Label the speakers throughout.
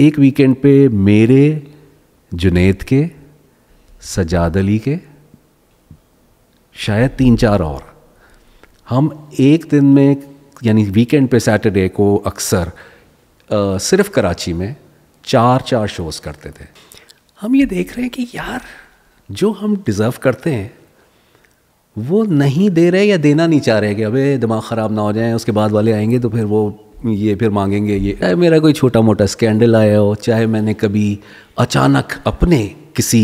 Speaker 1: एक वीकेंड पे मेरे जुनेद के सजाद अली के शायद तीन चार और हम एक दिन में यानी वीकेंड पे सैटरडे को अक्सर सिर्फ कराची में चार चार शोज़ करते थे हम ये देख रहे हैं कि यार जो हम डिज़र्व करते हैं वो नहीं दे रहे या देना नहीं चाह रहे कि अबे दिमाग ख़राब ना हो जाए उसके बाद वाले आएंगे तो फिर वो ये फिर मांगेंगे ये चाहे मेरा कोई छोटा मोटा स्कैंडल आया हो चाहे मैंने कभी अचानक अपने किसी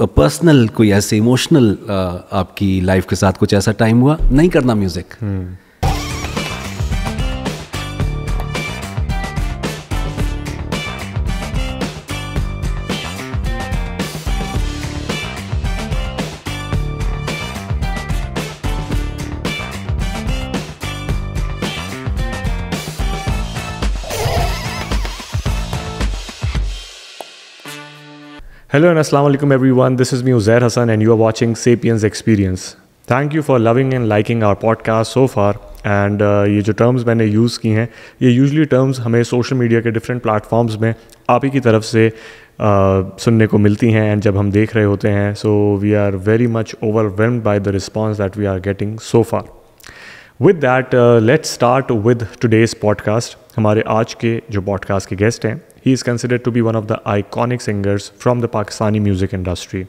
Speaker 1: पर्सनल कोई ऐसे इमोशनल आपकी लाइफ के साथ कुछ ऐसा टाइम हुआ नहीं करना म्यूज़िक
Speaker 2: हम्म। Hello and Assalamu alaikum everyone. This is me Uzair Hassan and you are watching Sapiens Experience. Thank you for loving and liking our podcast so far. And uh, ये जो टर्म्स मैंने use की हैं ये usually terms हमें social media के different platforms में आप ही की तरफ से uh, सुनने को मिलती हैं एंड जब हम देख रहे होते हैं so we are very much overwhelmed by the response that we are getting so far with that let's start with today's podcast हमारे आज के जो पॉडकास्ट के गेस्ट हैं he is considered to be one of the iconic singers from the Pakistani music industry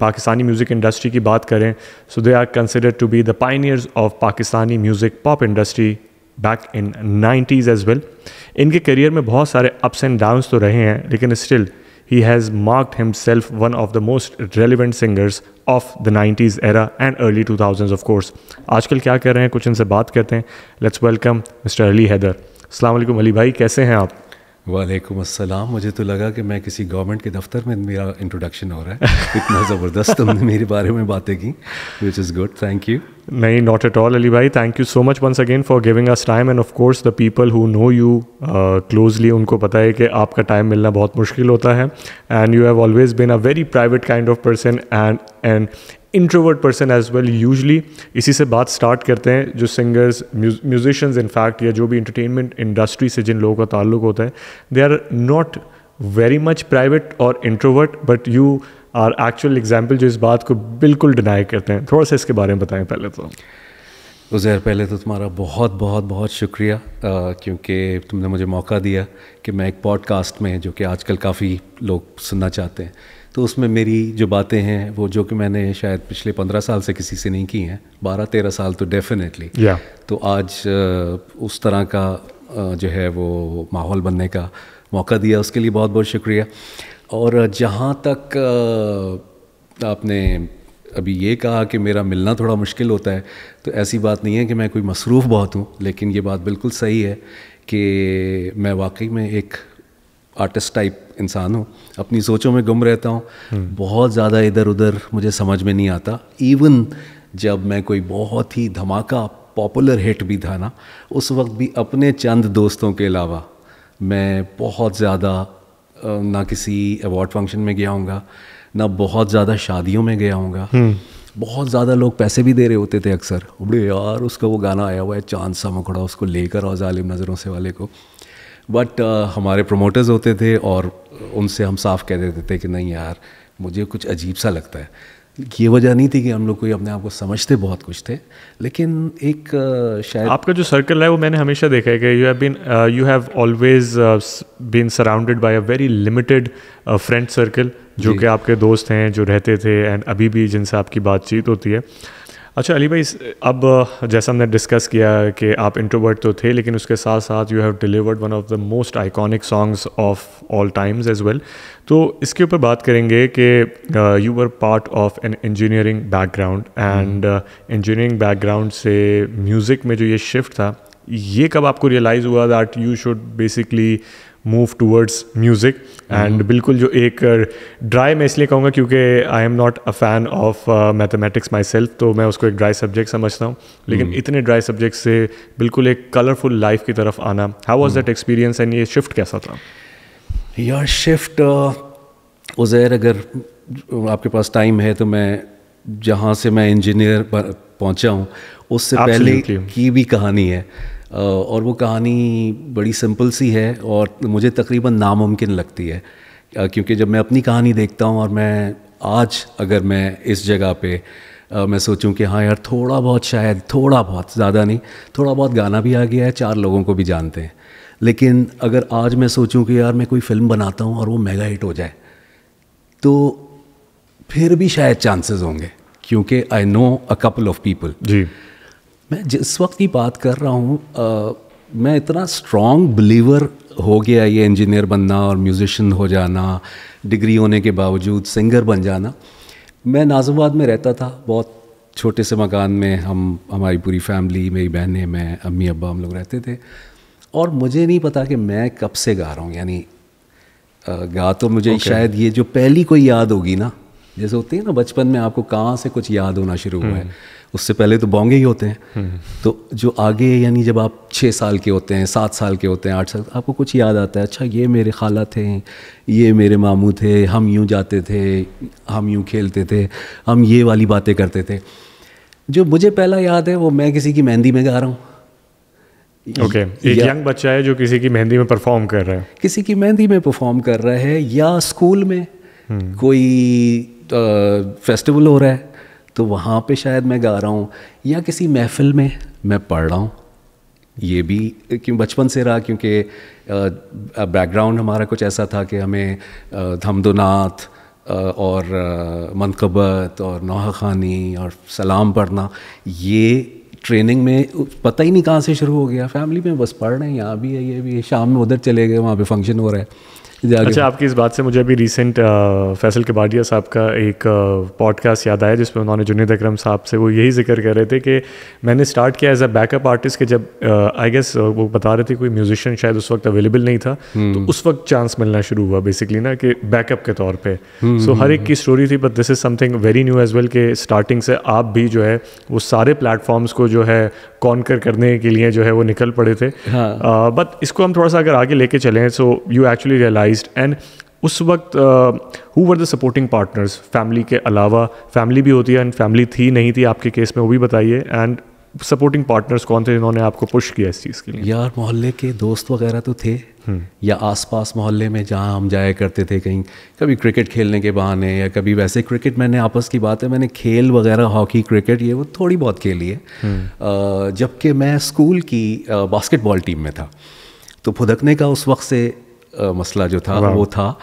Speaker 2: Pakistani music industry की बात करें so they are considered to be the pioneers of Pakistani music pop industry back in nineties as well इनके career में बहुत सारे ups and downs तो रहे हैं लेकिन still he has marked himself one of the most relevant singers of the 90s era and early 2000s of course आजकल क्या कर रहे हैं कुछ इनसे बात करते हैं लेट्स वेलकम मिस्टर कैसे हैं आप वालेकुम
Speaker 1: अस्सलाम मुझे तो लगा कि मैं किसी गवर्नमेंट के दफ्तर में मेरा इंट्रोडक्शन हो रहा है इतना ज़बरदस्त तुमने मेरे बारे में बातें की which is good thank you
Speaker 2: नहीं नॉट एट ऑल अली भाई thank you so much once again for giving us time and of course the people who know you closely उनको पता है कि आपका टाइम मिलना बहुत मुश्किल होता है and you have always been a very private kind of person and and introvert person as well usually इसी से बात स्टार्ट करते हैं जो सिंगर्स म्यूजिशंस इनफैक्ट या जो भी इंटरटेनमेंट इंडस्ट्री से जिन लोगों का ताल्लुक होता है they are not very much private और introvert but you are actual example जो इस बात को बिल्कुल डिनाई करते हैं थोड़ा सा इसके बारे में बताएं पहले तो
Speaker 1: उज़ैर तो पहले तो तुम्हारा बहुत बहुत बहुत शुक्रिया क्योंकि तुमने मुझे मौका दिया कि मैं एक पॉडकास्ट में जो कि आजकल काफ़ी लोग सुनना चाहते हैं तो उसमें मेरी जो बातें हैं वो जो कि मैंने शायद पिछले पंद्रह साल से किसी से नहीं की हैं बारह तेरह साल तो डेफिनेटली yeah. तो आज उस तरह का जो है वो माहौल बनने का मौका दिया उसके लिए बहुत बहुत शुक्रिया और जहाँ तक आपने अभी ये कहा कि मेरा मिलना थोड़ा मुश्किल होता है तो ऐसी बात नहीं है कि मैं कोई मसरूफ़ बहुत हूँ लेकिन ये बात बिल्कुल सही है कि मैं वाकई में एक आर्टिस्ट टाइप इंसान हूँ अपनी सोचों में गुम रहता हूँ हम्म। बहुत ज़्यादा इधर उधर मुझे समझ में नहीं आता इवन जब मैं कोई बहुत ही धमाका पॉपुलर हिट भी था ना उस वक्त भी अपने चंद दोस्तों के अलावा मैं बहुत ज़्यादा ना किसी अवार्ड फंक्शन में गया हूँगा ना बहुत ज़्यादा शादियों में गया हूँगा हम्म। बहुत ज़्यादा लोग पैसे भी दे रहे होते थे अक्सर बड़े यार उसका वो गाना आया हुआ है चांद सा मकड़ा उसको लेकर और जालिम नज़रों से वाले को बट uh, हमारे प्रोमोटर्स होते थे और उनसे हम साफ कह देते थे कि नहीं यार मुझे कुछ अजीब सा लगता है ये वजह नहीं थी कि हम लोग कोई अपने आप को समझते बहुत कुछ थे लेकिन एक uh, शायद
Speaker 2: आपका जो सर्कल है वो मैंने हमेशा देखा है कि you have been you have always been surrounded by a very limited friend circle जो कि आपके दोस्त हैं जो रहते थे एंड अभी भी जिनसे आपकी बातचीत होती है अच्छा अली भाई अब जैसा हमने डिस्कस किया कि आप इंट्रोवर्ट तो थे लेकिन उसके साथ साथ you have delivered one of the most iconic songs of all times as well तो इसके ऊपर बात करेंगे कि you were part of an engineering background and engineering background से म्यूज़िक में जो ये शिफ्ट था ये कब आपको रियलाइज़ हुआ that you should basically move towards music and बिल्कुल जो एक ड्राई uh, मैं इसलिए कहूँगा क्योंकि I am not a fan of mathematics myself तो मैं उसको एक ड्राई सब्जेक्ट समझता हूँ लेकिन mm. इतने ड्राई सब्जेक्ट से बिल्कुल एक कलरफुल लाइफ की तरफ आना how was that experience and ये शिफ्ट कैसा था
Speaker 1: यार शिफ्ट uh, उज़ैर अगर आपके पास टाइम है तो मैं जहाँ से मैं इंजीनियर पहुँचा हूँ उससे Absolutely. पहले की भी कहानी है और वो कहानी बड़ी सिंपल सी है और मुझे तकरीबन नामुमकिन लगती है क्योंकि जब मैं अपनी कहानी देखता हूँ और मैं आज अगर मैं इस जगह पे मैं सोचूं कि हाँ यार थोड़ा बहुत शायद थोड़ा बहुत ज़्यादा नहीं थोड़ा बहुत गाना भी आ गया है चार लोगों को भी जानते हैं लेकिन अगर आज मैं सोचूं कि यार मैं कोई फिल्म बनाता हूँ और वो मेगा हिट हो जाए तो फिर भी शायद चांसेस होंगे क्योंकि I know a couple of people जी मैं जिस वक्त की बात कर रहा हूँ मैं इतना स्ट्रॉन्ग बिलीवर हो गया ये इंजीनियर बनना और म्यूज़िशन हो जाना डिग्री होने के बावजूद सिंगर बन जाना मैं नाज़माबाद में रहता था बहुत छोटे से मकान में हम हमारी पूरी फैमिली मेरी बहनें मैं अम्मी अब्बा हम लोग रहते थे और मुझे नहीं पता कि मैं कब से गा रहा हूँ यानी गा तो मुझे okay. शायद ये जो पहली कोई याद होगी ना जैसे होती है ना बचपन में आपको कहाँ से कुछ याद होना शुरू हुआ है हम्म। उससे पहले तो बोंगे ही होते हैं हम्म। तो जो आगे यानी जब आप छः साल के होते हैं सात साल के होते हैं आठ साल आपको कुछ याद आता है अच्छा ये मेरे खाला थे ये मेरे मामू थे हम यूँ जाते थे हम यूँ खेलते थे
Speaker 2: हम ये वाली बातें करते थे
Speaker 1: जो मुझे पहला याद है वो मैं किसी की मेहंदी में गा रहा हूँ
Speaker 2: ओके okay. एक यंग बच्चा है जो किसी की मेहंदी में परफॉर्म कर रहा है
Speaker 1: किसी की मेहंदी में परफॉर्म कर रहा है या स्कूल में
Speaker 2: हम्म। कोई फेस्टिवल
Speaker 1: हो रहा है तो वहाँ पे शायद मैं गा रहा हूँ या किसी महफिल में मैं पढ़ रहा हूँ ये भी क्यों बचपन से रहा क्योंकि बैकग्राउंड हमारा कुछ ऐसा था कि हमें धमदोनाथ और मनकबत और नौहा खानी और सलाम पढ़ना ये ट्रेनिंग में पता ही नहीं कहाँ से शुरू हो गया फैमिली में बस पढ़ रहे हैं यहाँ भी है ये भी है शाम में उधर चले गए वहाँ पे फंक्शन हो रहा है
Speaker 2: अच्छा आपकी इस बात से मुझे अभी रिसेंट uh, फैसल कबाडिया साहब का एक पॉडकास्ट uh, याद आया जिसमें उन्होंने जुनेद अक्रम साहब से वो यही जिक्र कर रहे थे कि मैंने स्टार्ट किया एज अ बैकअप आर्टिस्ट के जब आई uh, गेस वो बता रहे थे कोई म्यूजिशियन शायद उस वक्त अवेलेबल नहीं था हम्म। तो उस वक्त चांस मिलना शुरू हुआ बेसिकली ना कि बैकअप के तौर पर सो हम्म, हर हम्म, एक की स्टोरी थी but this is something very new as well के स्टार्टिंग से आप भी जो है वो सारे प्लेटफॉर्म्स को जो है कॉन्कर करने के लिए जो है वो निकल पड़े थे बट हाँ. uh, इसको हम थोड़ा सा अगर आगे लेके चले so you actually realise and उस वक्त who were the supporting partners family के अलावा फैमिली भी होती है एंड फैमिली थी नहीं थी आपके केस में वो भी बताइए एंड सपोर्टिंग पार्टनर्स कौन थे जिन्होंने आपको पुश किया इस चीज़ के लिए यार मोहल्ले के दोस्त वगैरह
Speaker 1: तो थे हम्म। या आसपास मोहल्ले में जहाँ हम जाया करते थे कहीं कभी क्रिकेट खेलने के बहाने या कभी वैसे क्रिकेट मैंने आपस की बात है मैंने खेल वगैरह हॉकी क्रिकेट ये वो थोड़ी बहुत खेली है हम्म। जबकि मैं स्कूल की बास्केटबॉल टीम में था तो फुदकने का उस वक्त से मसला जो था हाँ। वो था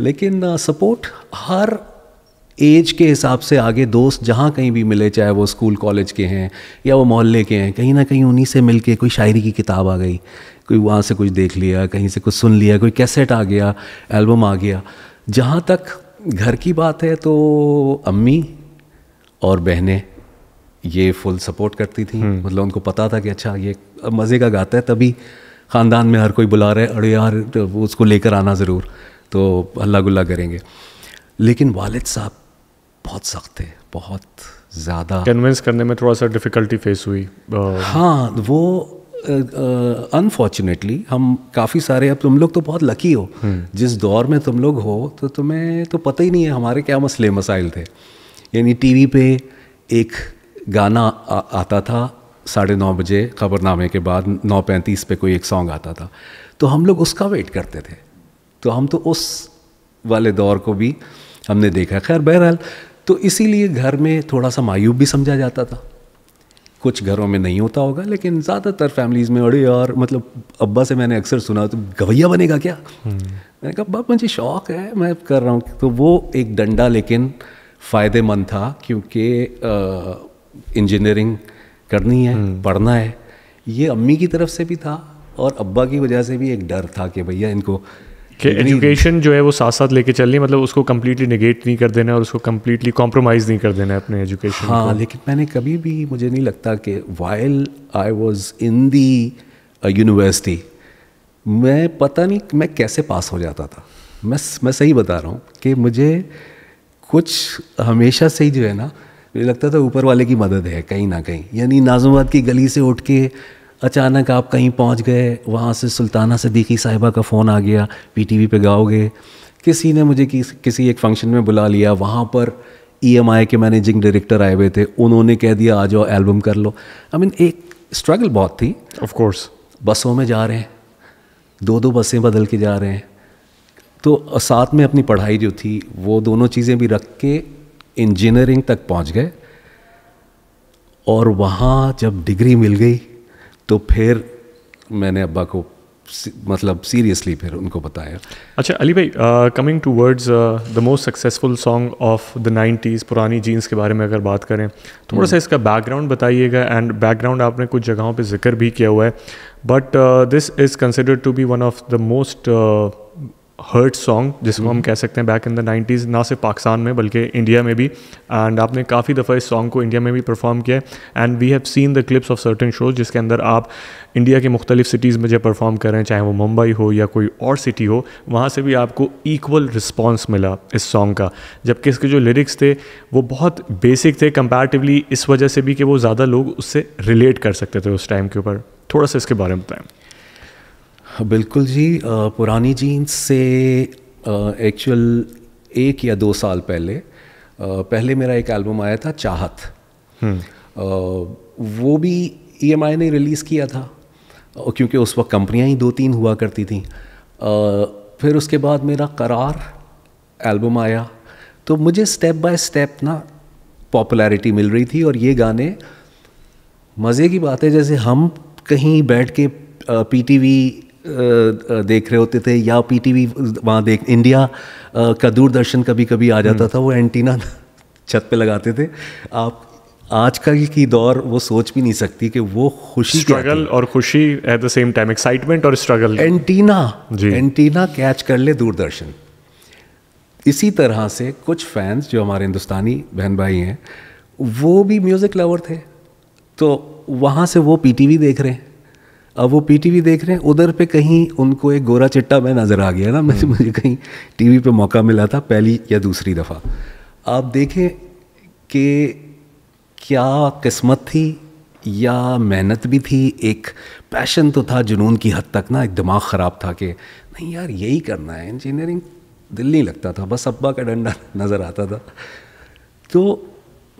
Speaker 1: लेकिन सपोर्ट हर एज के हिसाब से आगे दोस्त जहाँ कहीं भी मिले चाहे वो स्कूल कॉलेज के हैं या वो मोहल्ले के हैं कहीं ना कहीं उन्हीं से मिल के कोई शायरी की किताब आ गई कोई वहाँ से कुछ देख लिया कहीं से कुछ सुन लिया कोई कैसेट आ गया एल्बम आ गया जहाँ तक घर की बात है तो अम्मी और बहनें ये फुल सपोर्ट करती थी हम्म। मतलब उनको पता था कि अच्छा ये मज़े का गाता है तभी ख़ानदान में हर कोई बुला रहा है अरे यार तो उसको लेकर आना ज़रूर तो अल्लाह गुल्ला करेंगे लेकिन वालिद साहब बहुत सख्त थे बहुत ज़्यादा कन्विंस करने में थोड़ा सा डिफ़िकल्टी फेस हुई हाँ वो अनफॉर्चुनेटली uh, हम काफ़ी सारे अब तुम लोग तो बहुत लकी हो हम्म। जिस दौर में तुम लोग हो तो तुम्हें तो पता ही नहीं है हमारे क्या मसले मसाइल थे यानी टीवी पे एक गाना आ, आता था साढ़े नौ बजे खबरनामे के बाद नौ पैंतीस पे कोई एक सॉन्ग आता था तो हम लोग उसका वेट करते थे तो हम तो उस वाले दौर को भी हमने देखा खैर बहरहाल तो इसीलिए घर में थोड़ा सा मायूब भी समझा जाता था कुछ घरों में नहीं होता होगा लेकिन ज़्यादातर फैमिलीज़ में अड़े यार मतलब अब्बा से मैंने अक्सर सुना तो गवैया बनेगा क्या मैंने कहा अब्बा मुझे शौक है मैं कर रहा हूँ तो वो एक डंडा लेकिन फ़ायदेमंद था क्योंकि इंजीनियरिंग करनी है हम्म। पढ़ना है ये अम्मी की तरफ से भी था और अब्बा की वजह से भी एक डर था कि भैया इनको कि एजुकेशन
Speaker 2: जो है वो साथ साथ लेके चलनी मतलब उसको कम्प्लीटली निगेट नहीं कर देना और उसको कम्प्लीटली कॉम्प्रोमाइज़ नहीं कर देना अपने एजुकेशन हाँ को. लेकिन
Speaker 1: मैंने कभी भी मुझे नहीं लगता कि while I was in the university मैं पता नहीं मैं कैसे पास हो जाता था मैं मैं सही बता रहा हूँ कि मुझे कुछ हमेशा से ही जो है ना मुझे लगता था ऊपर वाले की मदद है कहीं ना कहीं यानी नाजमाबाद की गली से उठ के अचानक आप कहीं पहुंच गए वहाँ से सुल्ताना सदीकी साहिबा का फ़ोन आ गया पीटीवी पे गाओगे किसी ने मुझे किस, किसी एक फंक्शन में बुला लिया वहाँ पर ई e के मैनेजिंग डायरेक्टर आए हुए थे उन्होंने कह दिया आ जाओ एल्बम कर लो आई I मीन mean, एक स्ट्रगल बहुत थी ऑफ कोर्स बसों में जा रहे हैं दो दो बसें बदल के जा रहे हैं तो साथ में अपनी पढ़ाई जो थी वो दोनों चीज़ें भी रख के इंजीनियरिंग तक पहुंच गए और वहाँ जब डिग्री मिल गई तो फिर मैंने अब्बा को मतलब सीरियसली फिर उनको बताया
Speaker 2: अच्छा अली भाई coming towards the most successful song of the nineties Purani Jeans के बारे में अगर बात करें थोड़ा सा hmm. इसका बैकग्राउंड बताइएगा एंड बैकग्राउंड आपने कुछ जगहों पे जिक्र भी किया हुआ है but this is considered to be one of the most hurt song जिसको हम हम्म। कह सकते हैं बैक इन द नाइन्टीज़ ना सिर्फ पाकिस्तान में बल्कि इंडिया में भी एंड आपने काफ़ी दफ़ा इस सॉन्ग को इंडिया में भी परफॉर्म किया है and we have seen the clips of certain shows जिसके अंदर आप इंडिया के मुख्तलिफ सिटीज़ में जब परफॉर्म कर रहे हैं चाहे वो मुंबई हो या कोई और सिटी हो वहाँ से भी आपको इक्वल रिस्पॉन्स मिला इस सॉन्ग का जबकि इसके जो लिरिक्स थे वो बहुत बेसिक थे कंपेरटिवली इस वजह से भी कि वो ज़्यादा लोग उससे रिलेट कर सकते थे उस टाइम के ऊपर थोड़ा सा इसके बारे में बताएं बिल्कुल जी पुरानी जीन्स से
Speaker 1: एक्चुअल एक या दो साल पहले पहले मेरा एक एल्बम आया था चाहत हम्म। वो भी ई e ने रिलीज़ किया था क्योंकि उस वक्त कंपनियां ही दो तीन हुआ करती थी फिर उसके बाद मेरा करार एल्बम आया तो मुझे स्टेप बाय स्टेप ना पॉपुलैरिटी मिल रही थी और ये गाने मज़े की बात है जैसे हम कहीं बैठ के पीटीवी देख रहे होते थे या पी टी वी वहाँ देख इंडिया का दूरदर्शन कभी कभी आ जाता हम्म। था वो एंटीना छत पे लगाते
Speaker 2: थे आप आज का की दौर वो सोच भी नहीं सकती कि वो खुशी स्ट्रगल और खुशी at the same time excitement और स्ट्रगल
Speaker 1: एंटीना जी एंटीना कैच कर ले दूरदर्शन इसी तरह से कुछ फैंस जो हमारे हिंदुस्तानी बहन भाई हैं वो भी म्यूज़िक लवर थे तो वहाँ से वो पीटीवी देख रहे हैं अब वो पीटीवी देख रहे हैं उधर पे कहीं उनको एक गोरा चिट्टा मैं नज़र आ गया ना मैं हम्म। मुझे कहीं टीवी पे मौका मिला था पहली या दूसरी दफ़ा आप देखें कि क्या किस्मत थी या मेहनत भी थी एक पैशन तो था जुनून की हद तक ना एक दिमाग ख़राब था कि नहीं यार यही करना है इंजीनियरिंग दिल नहीं लगता था बस अब्बा का डंडा नज़र आता था तो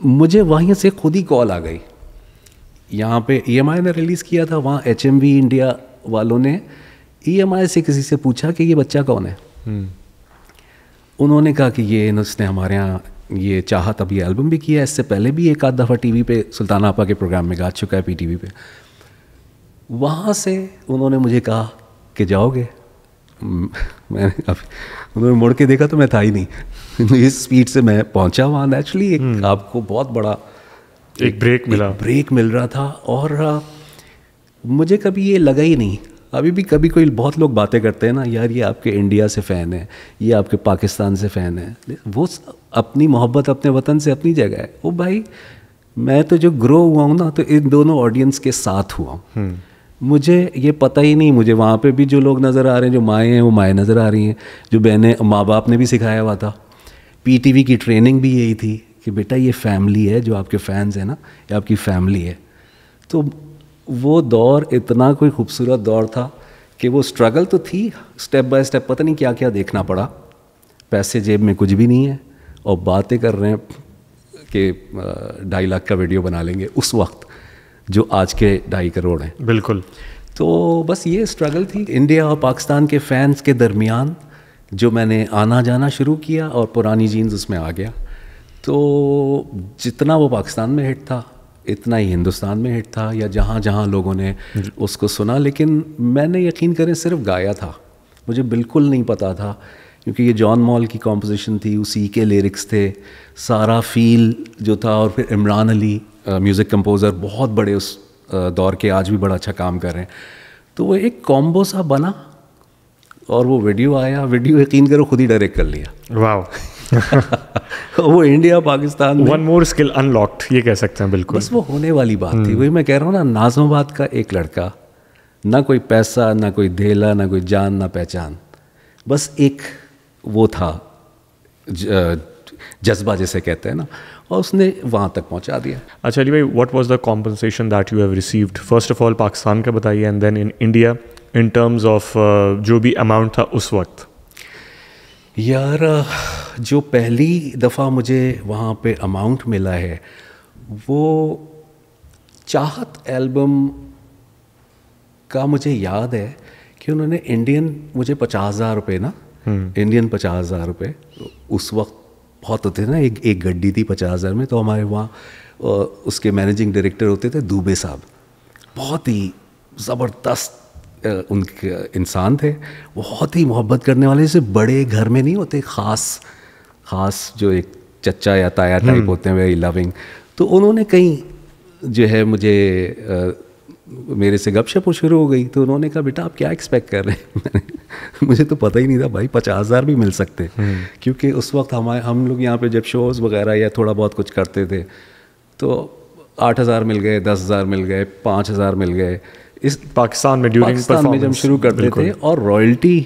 Speaker 1: मुझे वहीं से खुद ही कॉल आ गई यहाँ पे ई e ने रिलीज़ किया था वहाँ एच इंडिया वालों ने ई e से किसी से पूछा कि ये बच्चा कौन है हम्म। उन्होंने कहा कि ये उसने हमारे यहाँ ये चाहत अब ये एल्बम भी किया है इससे पहले भी एक आध दफ़ा वी पर सुल्तान आपा के प्रोग्राम में गा चुका है पी टी वी पर वहाँ से उन्होंने मुझे कहा कि जाओगे मैंने अभी उन्होंने मुड़ के देखा तो मैं था ही नहीं इस स्पीड से मैं पहुँचा वहाँ नेचुरली एक हम्म। आपको बहुत बड़ा एक ब्रेक मिला एक ब्रेक मिल रहा था और मुझे कभी ये लगा ही नहीं अभी भी कभी कोई बहुत लोग बातें करते हैं ना यार ये आपके इंडिया से फ़ैन है ये आपके पाकिस्तान से फ़ैन है वो अपनी मोहब्बत अपने वतन से अपनी जगह है वो भाई मैं तो जो ग्रो हुआ हूँ ना तो इन दोनों ऑडियंस के साथ हुआ हूँ हम्म। मुझे ये पता ही नहीं मुझे वहाँ पे भी जो लोग नज़र आ रहे हैं जो माएँ हैं वो माएँ नज़र आ रही हैं जो बहनें माँ बाप ने भी सिखाया हुआ था पी की ट्रेनिंग भी यही थी कि बेटा ये फैमिली है जो आपके फैंस हैं ना ये आपकी फैमिली है तो वो दौर इतना कोई खूबसूरत दौर था कि वो स्ट्रगल तो थी स्टेप बाय स्टेप पता नहीं क्या क्या देखना पड़ा पैसे जेब में कुछ भी नहीं है और बातें कर रहे हैं कि ढाई लाख का वीडियो बना लेंगे उस वक्त जो आज के ढाई करोड़ हैं बिल्कुल तो बस ये स्ट्रगल थी इंडिया और पाकिस्तान के फैंस के दरमियान जो मैंने आना जाना शुरू किया और पुरानी जीन्स उसमें आ गया तो जितना वो पाकिस्तान में हिट था इतना ही हिंदुस्तान में हिट था या जहाँ जहाँ लोगों ने उसको सुना लेकिन मैंने यकीन करें सिर्फ गाया था मुझे बिल्कुल नहीं पता था क्योंकि ये जॉन मॉल की कॉम्पोजिशन थी उसी के लिरिक्स थे सारा फील जो था और फिर इमरान अली म्यूज़िक कंपोज़र बहुत बड़े उस दौर के आज भी बड़ा अच्छा काम कर रहे हैं तो वो एक कॉम्बो सा बना और वो वीडियो आया वीडियो यकीन करो खुद ही डायरेक्ट कर लिया वाह वो India Pakistan one more skill unlocked ये कह सकते हैं बिल्कुल बस वो होने वाली बात थी हम्म। वही मैं कह रहा हूँ ना नाजमाबाद का एक लड़का ना कोई पैसा ना कोई धेला ना कोई जान ना पहचान बस एक
Speaker 2: वो था जज्बा जैसे कहते हैं ना और उसने वहाँ तक पहुँचा दिया अच्छा अली भाई what was the compensation that you have received first of all Pakistan का बताइए and then in India in terms of जो भी अमाउंट था उस वक्त
Speaker 1: यार जो पहली दफ़ा मुझे वहाँ पे अमाउंट मिला है वो चाहत एल्बम का मुझे याद है कि उन्होंने इंडियन मुझे पचास हज़ार रुपये ना इंडियन हम्म। पचास हज़ार रुपये उस वक्त बहुत होते थे ना एक एक गड्डी थी पचास हज़ार में तो हमारे वहाँ उसके मैनेजिंग डायरेक्टर होते थे दुबे साहब बहुत ही ज़बरदस्त उनके इंसान थे बहुत ही मोहब्बत करने वाले जैसे बड़े घर में नहीं होते ख़ास ख़ास जो एक चचा या ताया टाइप हम्म। होते हैं वेरी लविंग तो उन्होंने कहीं जो है मुझे आ, मेरे से गपशप शुरू हो गई तो उन्होंने कहा बेटा आप क्या एक्सपेक्ट कर रहे हैं मुझे तो पता ही नहीं था भाई पचास हज़ार भी मिल सकते हम्म। क्योंकि उस वक्त हमारे हम लोग यहाँ पे जब शोज़ वगैरह या थोड़ा बहुत कुछ करते थे तो आठ हज़ार मिल गए दस हज़ार मिल गए पाँच हज़ार मिल गए इस पाकिस्तान में ड्यूरिंग पाकिस्तान में जब शुरू करते थे और रॉयल्टी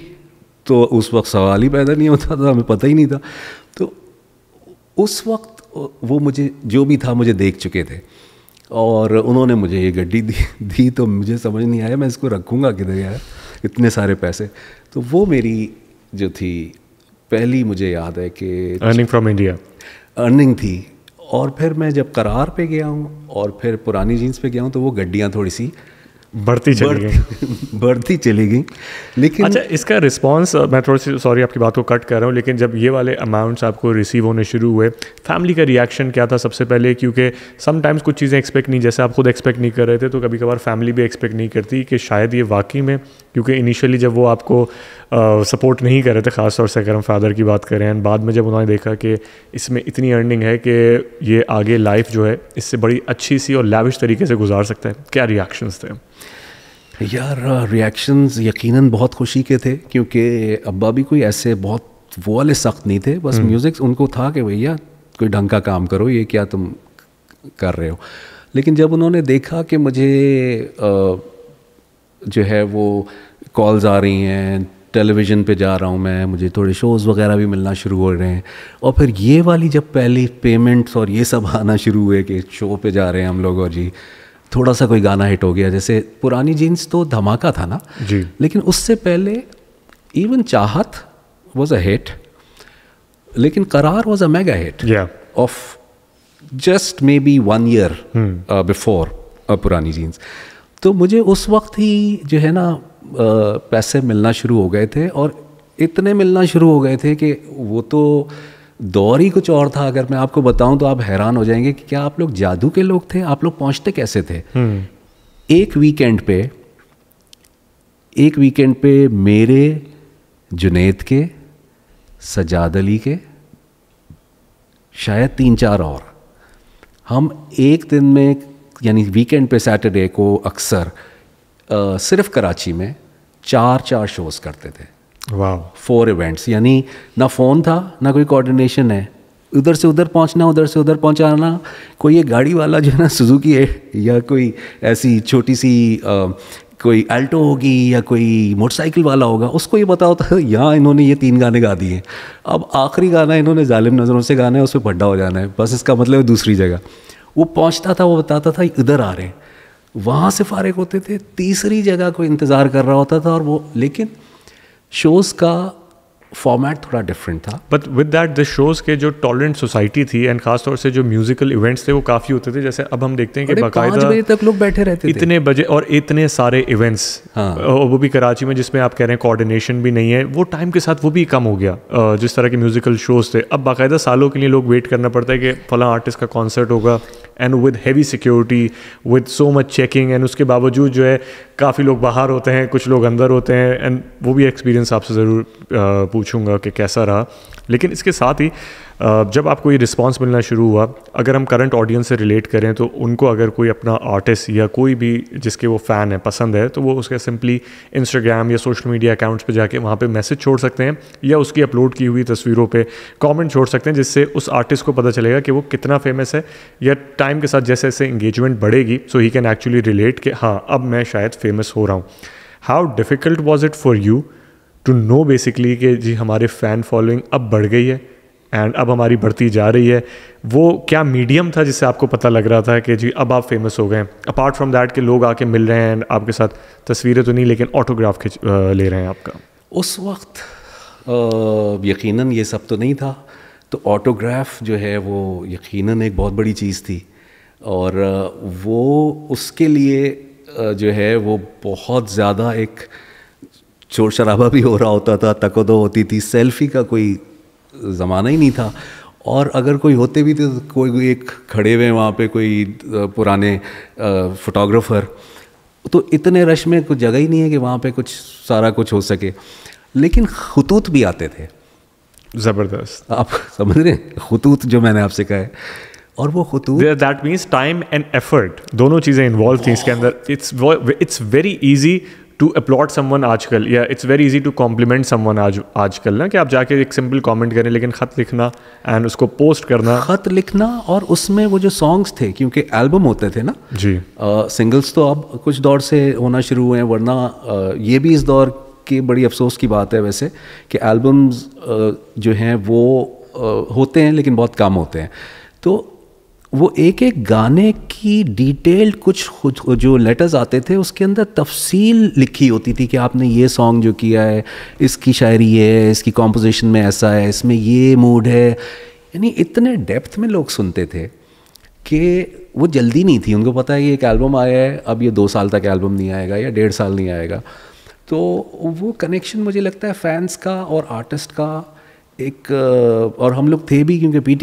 Speaker 1: तो उस वक्त सवाल ही पैदा नहीं होता था हमें पता ही नहीं था तो उस वक्त वो मुझे जो भी था मुझे देख चुके थे और उन्होंने मुझे ये गड्डी दी दी तो मुझे समझ नहीं आया मैं इसको रखूँगा किधर यार इतने सारे पैसे तो वो मेरी जो थी पहली मुझे याद है कि अर्निंग फ्रॉम इंडिया अर्निंग थी और फिर मैं जब करार पे गया हूँ और फिर पुरानी जीन्स पे गया हूँ तो वो गड्डियाँ थोड़ी सी बढ़ती चली गई
Speaker 2: बढ़ती चली गई लेकिन अच्छा इसका रिस्पांस मैं थोड़ी सी सॉरी आपकी बात को कट कर रहा हूँ लेकिन जब ये वाले अमाउंट्स आपको रिसीव होने शुरू हुए फैमिली का रिएक्शन क्या था सबसे पहले क्योंकि समटाइम्स कुछ चीज़ें एक्सपेक्ट नहीं जैसे आप खुद एक्सपेक्ट नहीं कर रहे थे तो कभी कभार फैमिली भी एक्सपेक्ट नहीं करती कि शायद ये वाकई में क्योंकि इनिशियली जब वो आपको सपोर्ट नहीं कर रहे थे ख़ासतौर से अगर हम फादर की बात करें एंड बाद में जब उन्होंने देखा कि इसमें इतनी अर्निंग है कि ये आगे लाइफ जो है इससे बड़ी अच्छी सी और लैविश तरीके से गुजार सकता है क्या रिएक्शंस थे
Speaker 1: यार रिएक्शंस uh, यकीनन बहुत खुशी के थे क्योंकि अब्बा भी कोई ऐसे बहुत वो वाले सख्त नहीं थे बस म्यूज़िक हम्म। उनको था कि भैया कोई ढंग का काम करो ये क्या तुम कर रहे हो लेकिन जब उन्होंने देखा कि मुझे uh, जो है वो कॉल्स आ रही हैं टेलीविज़न पे जा रहा हूँ मैं मुझे थोड़े शोज़ वगैरह भी मिलना शुरू हो रहे हैं और फिर ये वाली जब पहली पेमेंट्स और ये सब आना शुरू हुए कि शो पे जा रहे हैं हम लोग और जी थोड़ा सा कोई गाना हिट हो गया जैसे पुरानी जीन्स तो धमाका था ना जी लेकिन उससे पहले इवन चाहत वॉज अ हिट लेकिन Qarar was a mega hit of just maybe one year before Purani Jeans तो मुझे उस वक्त ही जो है ना uh, पैसे मिलना शुरू हो गए थे और इतने मिलना शुरू हो गए थे कि वो तो दौर ही कुछ और था अगर मैं आपको बताऊं तो आप हैरान हो जाएंगे कि क्या आप लोग जादू के लोग थे आप लोग पहुंचते कैसे थे हम्म। एक वीकेंड पे एक वीकेंड पे मेरे जुनेद के सजाद अली के शायद तीन चार और हम एक दिन में यानी वीकेंड पे सैटरडे को अक्सर सिर्फ कराची में चार चार शोज़ करते थे फोर इवेंट्स यानी ना फ़ोन था ना कोई कोऑर्डिनेशन है उधर से उधर पहुंचना उधर से उधर पहुंचाना कोई ये गाड़ी वाला जो है ना सुजुकी है या कोई ऐसी छोटी सी आ, कोई अल्टो होगी या कोई मोटरसाइकिल वाला होगा उसको ये पता होता है यहाँ इन्होंने ये तीन गाने गा दिए अब आखिरी गाना इन्होंने जालिम नज़रों से गाना है उस पर पड्डा हो जाना है बस इसका मतलब दूसरी जगह वो पहुँचता था वो बताता था इधर आ रहे हैं वहाँ से फारिग होते थे तीसरी जगह को इंतज़ार कर रहा होता था और वो लेकिन शोज़ का फॉर्मेट थोड़ा डिफरेंट था
Speaker 2: but with that the shows के जो टॉलरेंट सोसाइटी थी एंड खासतौर से जो म्यूजिकल इवेंट्स थे वो काफ़ी होते थे जैसे अब हम देखते हैं कि बाकायदा बजे
Speaker 1: तक लोग बैठे रहते इतने थे
Speaker 2: इतने बजे और इतने सारे इवेंट्स हाँ। वो भी कराची में जिसमें आप कह रहे हैं कोऑर्डिनेशन भी नहीं है वो टाइम के साथ वो भी कम हो गया जिस तरह के म्यूजिकल शोज़ थे अब बाकायदा सालों के लिए लोग वेट करना पड़ता है कि फला आर्टिस्ट का कॉन्सर्ट होगा and with heavy security with so much checking and उसके बावजूद जो है काफ़ी लोग बाहर होते हैं कुछ लोग अंदर होते हैं एंड वो भी एक्सपीरियंस आपसे ज़रूर पूछूंगा कि कैसा रहा लेकिन इसके साथ ही जब आपको ये रिस्पॉन्स मिलना शुरू हुआ अगर हम करंट ऑडियंस से रिलेट करें तो उनको अगर कोई अपना आर्टिस्ट या कोई भी जिसके वो फ़ैन है पसंद है तो वो उसके सिंपली इंस्टाग्राम या सोशल मीडिया अकाउंट्स पे जाके वहाँ पे मैसेज छोड़ सकते हैं या उसकी अपलोड की हुई तस्वीरों पे कमेंट छोड़ सकते हैं जिससे उस आर्टिस्ट को पता चलेगा कि वो कितना फेमस है या टाइम के साथ जैसे जैसे इंगेजमेंट बढ़ेगी so he can actually relate कि हाँ अब मैं शायद फेमस हो रहा हूँ how difficult was it for you to know basically कि जी हमारे फ़ैन फॉलोइंग अब बढ़ गई है एंड अब हमारी बढ़ती जा रही है वो क्या मीडियम था जिससे आपको पता लग रहा था कि जी अब आप फेमस हो गए अपार्ट फ्रॉम दैट के लोग आके मिल रहे हैं एंड आपके साथ तस्वीरें तो नहीं लेकिन ऑटोग्राफ खिंच ले रहे हैं आपका
Speaker 1: उस वक्त यकीनन ये सब तो नहीं था तो ऑटोग्राफ जो है वो यकीनन एक बहुत बड़ी चीज़ थी और वो उसके लिए जो है वो बहुत ज़्यादा एक शोर शराबा भी हो रहा होता था तकोदो होती थी सेल्फी का कोई ज़माना ही नहीं था और अगर कोई होते भी थे तो कोई एक खड़े हुए वहाँ पे कोई पुराने फोटोग्राफर तो इतने रश में कुछ जगह ही नहीं है कि वहाँ पे कुछ सारा कुछ हो सके लेकिन खतूत भी आते थे
Speaker 2: ज़बरदस्त आप समझ रहे हैं खतूत जो मैंने आपसे कहा है और वो खतूत that means time and effort दोनों चीज़ें इन्वॉल्व थी इसके अंदर it's it's very easy to applaud someone आजकल या it's very easy to compliment someone आज आजकल ना कि आप जाके एक सिंपल कमेंट करें लेकिन ख़त लिखना एंड उसको पोस्ट करना ख़त लिखना और उसमें
Speaker 1: वो जो सॉन्ग्स थे क्योंकि एल्बम होते थे ना जी सिंगल्स uh, तो अब कुछ दौर से होना शुरू हुए हैं वरना uh, ये भी इस दौर की बड़ी अफसोस की बात है वैसे कि एल्बम्स uh, जो हैं वो uh, होते हैं लेकिन बहुत कम होते हैं तो वो एक एक गाने की डिटेल कुछ खुद जो लेटर्स आते थे उसके अंदर तफसील लिखी होती थी कि आपने ये सॉन्ग जो किया है इसकी शायरी है इसकी कॉम्पोजिशन में ऐसा है इसमें ये मूड है यानी इतने डेप्थ में लोग सुनते थे कि वो जल्दी नहीं थी उनको पता है ये एक एल्बम आया है अब ये दो साल तक एल्बम नहीं आएगा या डेढ़ साल नहीं आएगा तो वो कनेक्शन मुझे लगता है फैंस का और आर्टिस्ट का एक और हम लोग थे भी क्योंकि पी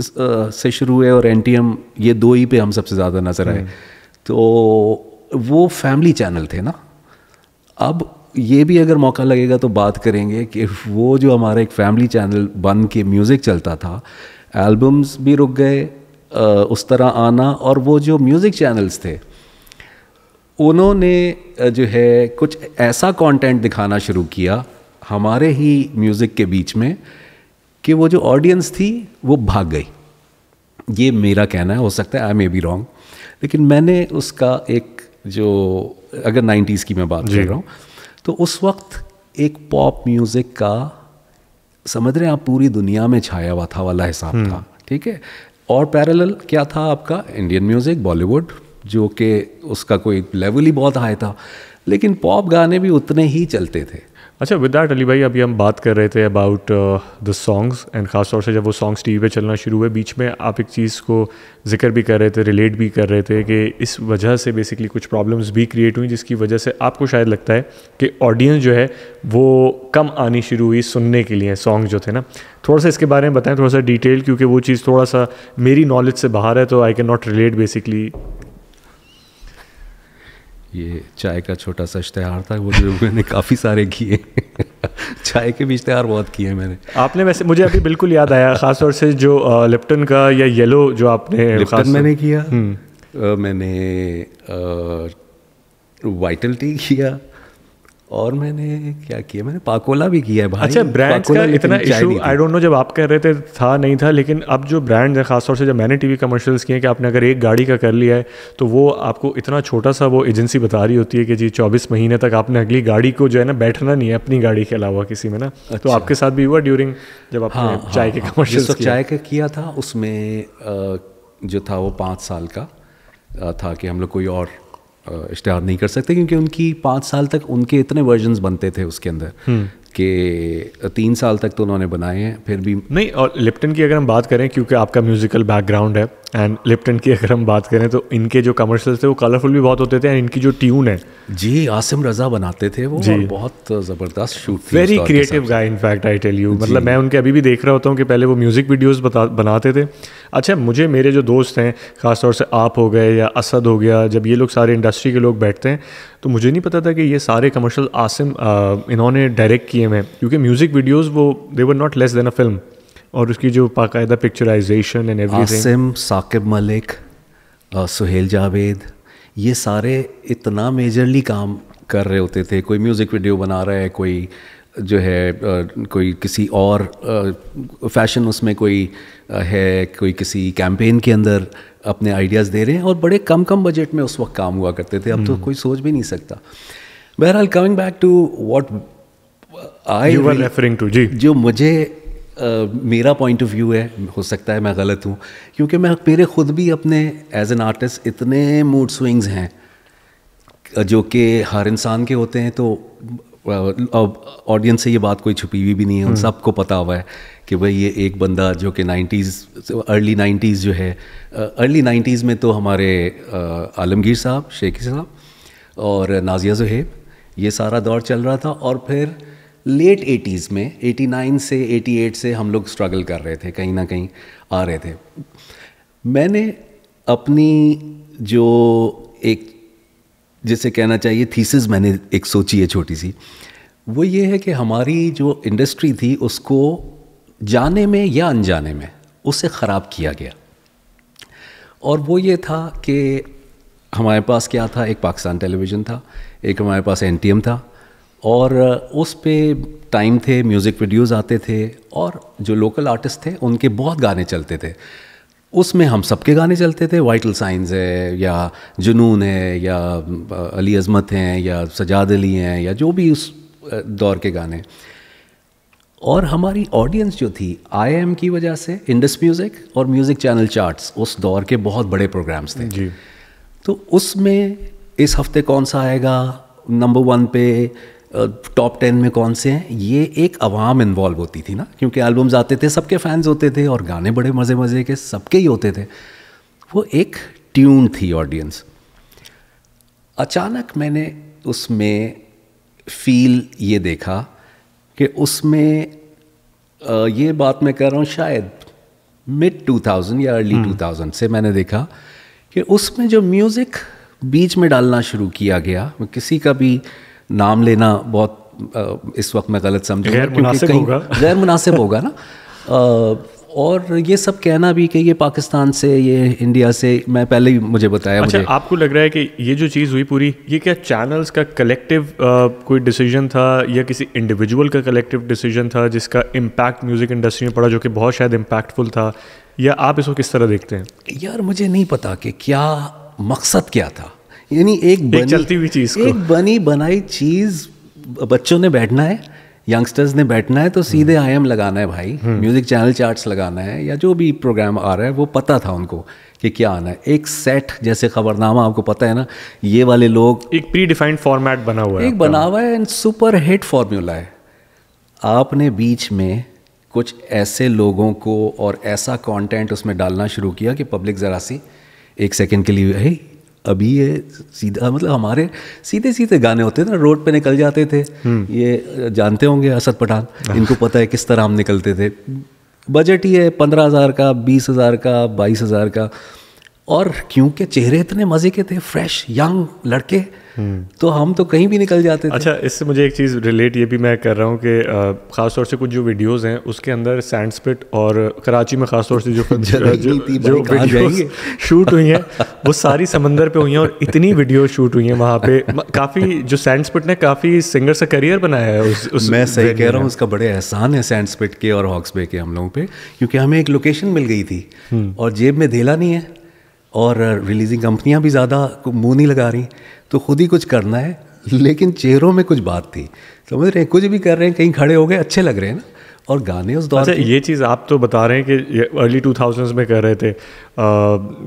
Speaker 1: से शुरू हुए और एन ये दो ही पे हम सबसे ज़्यादा नज़र आए हम्म। तो वो फैमिली चैनल थे ना अब ये भी अगर मौका लगेगा तो बात करेंगे कि वो जो हमारा एक फैमिली चैनल बन के म्यूज़िक चलता था एल्बम्स भी रुक गए उस तरह आना और वो जो म्यूज़िक चैनल्स थे उन्होंने जो है कुछ ऐसा कंटेंट दिखाना शुरू किया हमारे ही म्यूज़िक के बीच में कि वो जो ऑडियंस थी वो भाग गई ये मेरा कहना है हो सकता है आई मे बी रॉन्ग लेकिन मैंने उसका एक जो अगर नाइन्टीज़ की मैं बात कर रहा हूँ तो उस वक्त एक पॉप म्यूज़िक का समझ रहे हैं आप पूरी दुनिया में छाया हुआ था वाला हिसाब हम्म। था ठीक है और पैरेलल क्या था आपका इंडियन म्यूज़िक बॉलीवुड जो कि उसका कोई लेवल ही बहुत हाई था
Speaker 2: लेकिन पॉप गाने भी उतने ही चलते थे अच्छा विद डैट अली भाई अभी हम बात कर रहे थे अबाउट द सॉन्ग्स एंड ख़ासतौर से जब वो सॉन्ग्स टीवी पे चलना शुरू हुए बीच में आप एक चीज़ को जिक्र भी कर रहे थे रिलेट भी कर रहे थे कि इस वजह से बेसिकली कुछ प्रॉब्लम्स भी क्रिएट हुई जिसकी वजह से आपको शायद लगता है कि ऑडियंस जो है वो कम आनी शुरू हुई सुनने के लिए सॉन्ग जो थे ना थोड़ा सा इसके बारे में बताएं थोड़ा सा डिटेल क्योंकि वो चीज़ थोड़ा सा मेरी नॉलेज से बाहर है तो I can not relate basically ये चाय
Speaker 1: का छोटा सा इश्तहार था वो जो मैंने काफ़ी सारे किए चाय के भी इश्तहार बहुत किए मैंने
Speaker 2: आपने वैसे मुझे अभी बिल्कुल याद आया ख़ास तौर से जो लिप्टन का या येलो जो आपने लिप्टन मैंने किया आ,
Speaker 1: हम्म। मैंने वाइटल टी किया और मैंने क्या किया मैंने पाकोला भी किया है भाई अच्छा ब्रांड्स का इतना इशू आई
Speaker 2: डोंट नो जब आप कर रहे थे था नहीं था लेकिन अब जो ब्रांड है खासतौर से जब मैंने टीवी कमर्शियल्स किए कि आपने अगर एक गाड़ी का कर लिया है तो वो आपको इतना छोटा सा वो एजेंसी बता रही होती है कि जी चौबीस महीने तक आपने अगली गाड़ी को जो है ना बैठना नहीं है अपनी गाड़ी के अलावा किसी में ना तो अच्छा। तो आपके साथ भी हुआ ड्यूरिंग जब आप हाँ, हाँ, चाय के हाँ। कमर्शियल चाय
Speaker 1: का किया था उसमें जो था वो पाँच साल का था कि हम लोग कोई और इश्तहार नहीं कर सकते क्योंकि उनकी पाँच साल तक उनके इतने वर्जन बनते थे उसके अंदर हम्म। कि तीन साल तक तो उन्होंने बनाए हैं फिर भी
Speaker 2: नहीं और लिप्टन की अगर हम बात करें क्योंकि आपका म्यूज़िकल बैकग्राउंड है एंड लिप्टन की अगर हम बात करें तो इनके जो कमर्शल थे वो कलरफुल भी बहुत होते थे एंड इनकी जो ट्यून है जी आसिम रजा बनाते थे वो जी
Speaker 1: बहुत ज़बरदस्त shoot very creative
Speaker 2: guy fact I tell you मतलब मैं उनके अभी भी देख रहा होता हूँ कि पहले वो म्यूज़िक वीडियोज़ बनाते थे अच्छा मुझे मेरे जो दोस्त हैं ख़ासतौर से आप हो गए या असद हो गया जब ये लोग सारे इंडस्ट्री के लोग बैठते हैं तो मुझे नहीं पता था कि ये सारे कमर्शल आसिम इन्होंने डायरेक्ट किए हैं क्योंकि म्यूज़िक वीडियोज़ वो they were not less than a film और उसकी जो बाकायदा picturisation and everything Asim
Speaker 1: Saqib Malik Suhail Javed ये सारे इतना मेजरली काम कर रहे होते थे कोई म्यूज़िक वीडियो बना रहा है कोई जो है कोई किसी और फैशन उसमें कोई है कोई किसी कैंपेन के अंदर अपने आइडियाज़ दे रहे हैं और बड़े कम कम बजट में उस वक्त काम हुआ करते थे अब तो हम्म। कोई सोच भी नहीं सकता बहरहाल coming back to what I referring to जी जो मुझे मेरा पॉइंट ऑफ व्यू है हो सकता है मैं गलत हूँ क्योंकि मैं मेरे खुद भी अपने एज एन आर्टिस्ट इतने मूड स्विंग्स हैं जो कि हर इंसान के होते हैं तो अब ऑडियंस से ये बात कोई छुपी हुई भी नहीं है उन हम्म। सबको पता हुआ है कि भाई ये एक बंदा जो कि 90s अर्ली 90s जो है अर्ली 90s में तो हमारे आलमगीर साहब शेखी साहब और नाजिया जहेब ये सारा दौर चल रहा था और फिर लेट एटीज़ में 89 से 88 से हम लोग स्ट्रगल कर रहे थे कहीं ना कहीं आ रहे थे मैंने अपनी जो एक जिसे कहना चाहिए थीसिस मैंने एक सोची है छोटी सी वो ये है कि हमारी जो इंडस्ट्री थी उसको जाने में या अनजाने में उसे ख़राब किया गया और वो ये था कि हमारे पास क्या था एक पाकिस्तान टेलीविज़न था एक हमारे पास एन था और उस पर टाइम थे म्यूज़िक वीडियोज़ आते थे और जो लोकल आर्टिस्ट थे उनके बहुत गाने चलते थे उसमें हम सबके गाने चलते थे वाइटल साइंस है या जुनून है या अली अजमत हैं या सजाद अली हैं या जो भी उस दौर के गाने और हमारी ऑडियंस जो थी आई की वजह से इंडस म्यूज़िक और म्यूज़िक चैनल चार्ट्स उस दौर के बहुत बड़े प्रोग्राम्स थे जी तो उसमें इस हफ्ते कौन सा आएगा नंबर वन पे टॉप टेन में कौन से हैं ये एक आवाम इन्वॉल्व होती थी ना क्योंकि एल्बम्स आते थे सबके फैंस होते थे और गाने बड़े मज़े मज़े के सबके ही होते थे वो एक ट्यून थी ऑडियंस अचानक मैंने उसमें फील ये देखा कि उसमें ये बात मैं कह रहा हूँ शायद मिड टू थाउजेंड या अर्ली टू थाउजेंड से मैंने देखा कि उसमें जो म्यूज़िक बीच में डालना शुरू किया गया किसी का भी नाम लेना बहुत इस वक्त मैं गलत समझूंगा क्योंकि कहीं गैर मुनासिब होगा ना और ये सब कहना भी कि ये पाकिस्तान से ये इंडिया से मैं पहले ही मुझे बताया अच्छा, मुझे
Speaker 2: आपको लग रहा है कि ये जो चीज़ हुई पूरी ये क्या चैनल्स का कलेक्टिव कोई डिसीजन था या किसी इंडिविजुअल का कलेक्टिव डिसीजन था जिसका इम्पैक्ट म्यूज़िक इंडस्ट्री में पड़ा जो कि बहुत शायद इम्पैक्टफुल था या आप इसको किस तरह देखते हैं यार मुझे नहीं पता कि क्या मकसद क्या था यानी एक बनी चलती हुई चीज एक बनी
Speaker 1: बनाई चीज बच्चों ने बैठना है यंगस्टर्स ने बैठना है तो सीधे आई एम हम्म। लगाना है भाई म्यूजिक चैनल चार्ट्स लगाना है या जो भी प्रोग्राम आ रहा है वो पता था उनको कि क्या आना है एक सेट जैसे खबरनामा आपको पता है ना ये वाले लोग एक प्री डिफाइंड फॉर्मेट बना हुआ है एक बना हुआ है एंड सुपर हिट फॉर्मूला है आपने बीच में कुछ ऐसे लोगों को और ऐसा कंटेंट उसमें डालना शुरू किया कि पब्लिक ज़रा सी एक सेकंड के लिए है अभी ये सीधा मतलब हमारे सीधे सीधे गाने होते थे ना रोड पे निकल जाते थे हम्म। ये जानते होंगे असद पठान इनको पता है किस तरह हम निकलते थे बजट ही है पंद्रह हज़ार का बीस हज़ार का बाईस हज़ार का और क्योंकि चेहरे इतने मज़े के थे फ्रेश यंग लड़के तो हम तो कहीं भी निकल जाते थे अच्छा
Speaker 2: इससे मुझे एक चीज़ रिलेट ये भी मैं कर रहा हूँ कि ख़ासतौर से कुछ जो वीडियोस हैं उसके अंदर सैंडस्पिट और कराची में ख़ासतौर से जो जो, जो वीडियोस शूट हुई हैं वो सारी समंदर पे हुई हैं और इतनी वीडियो शूट हुई हैं वहाँ पे काफ़ी जो सैंडस्पिट ने काफ़ी सिंगर से करियर बनाया है उस, उस मैं सही कह रहा हूँ उसका
Speaker 1: बड़े एहसान है सैंडस्पिट स्पिट के और हॉक्स बे के हम लोगों पर क्योंकि हमें एक लोकेशन मिल गई थी हम्म। और जेब में धेला नहीं है और रिलीजिंग कंपनियां भी ज़्यादा मुंह नहीं लगा रही तो खुद ही कुछ करना है लेकिन चेहरों में कुछ बात थी समझ रहे हैं कुछ भी कर रहे हैं कहीं खड़े हो गए अच्छे लग रहे हैं ना और गाने उस दौर अच्छा ये
Speaker 2: चीज़ आप तो बता रहे हैं कि अर्ली टू थाउजेंड्स में कर रहे थे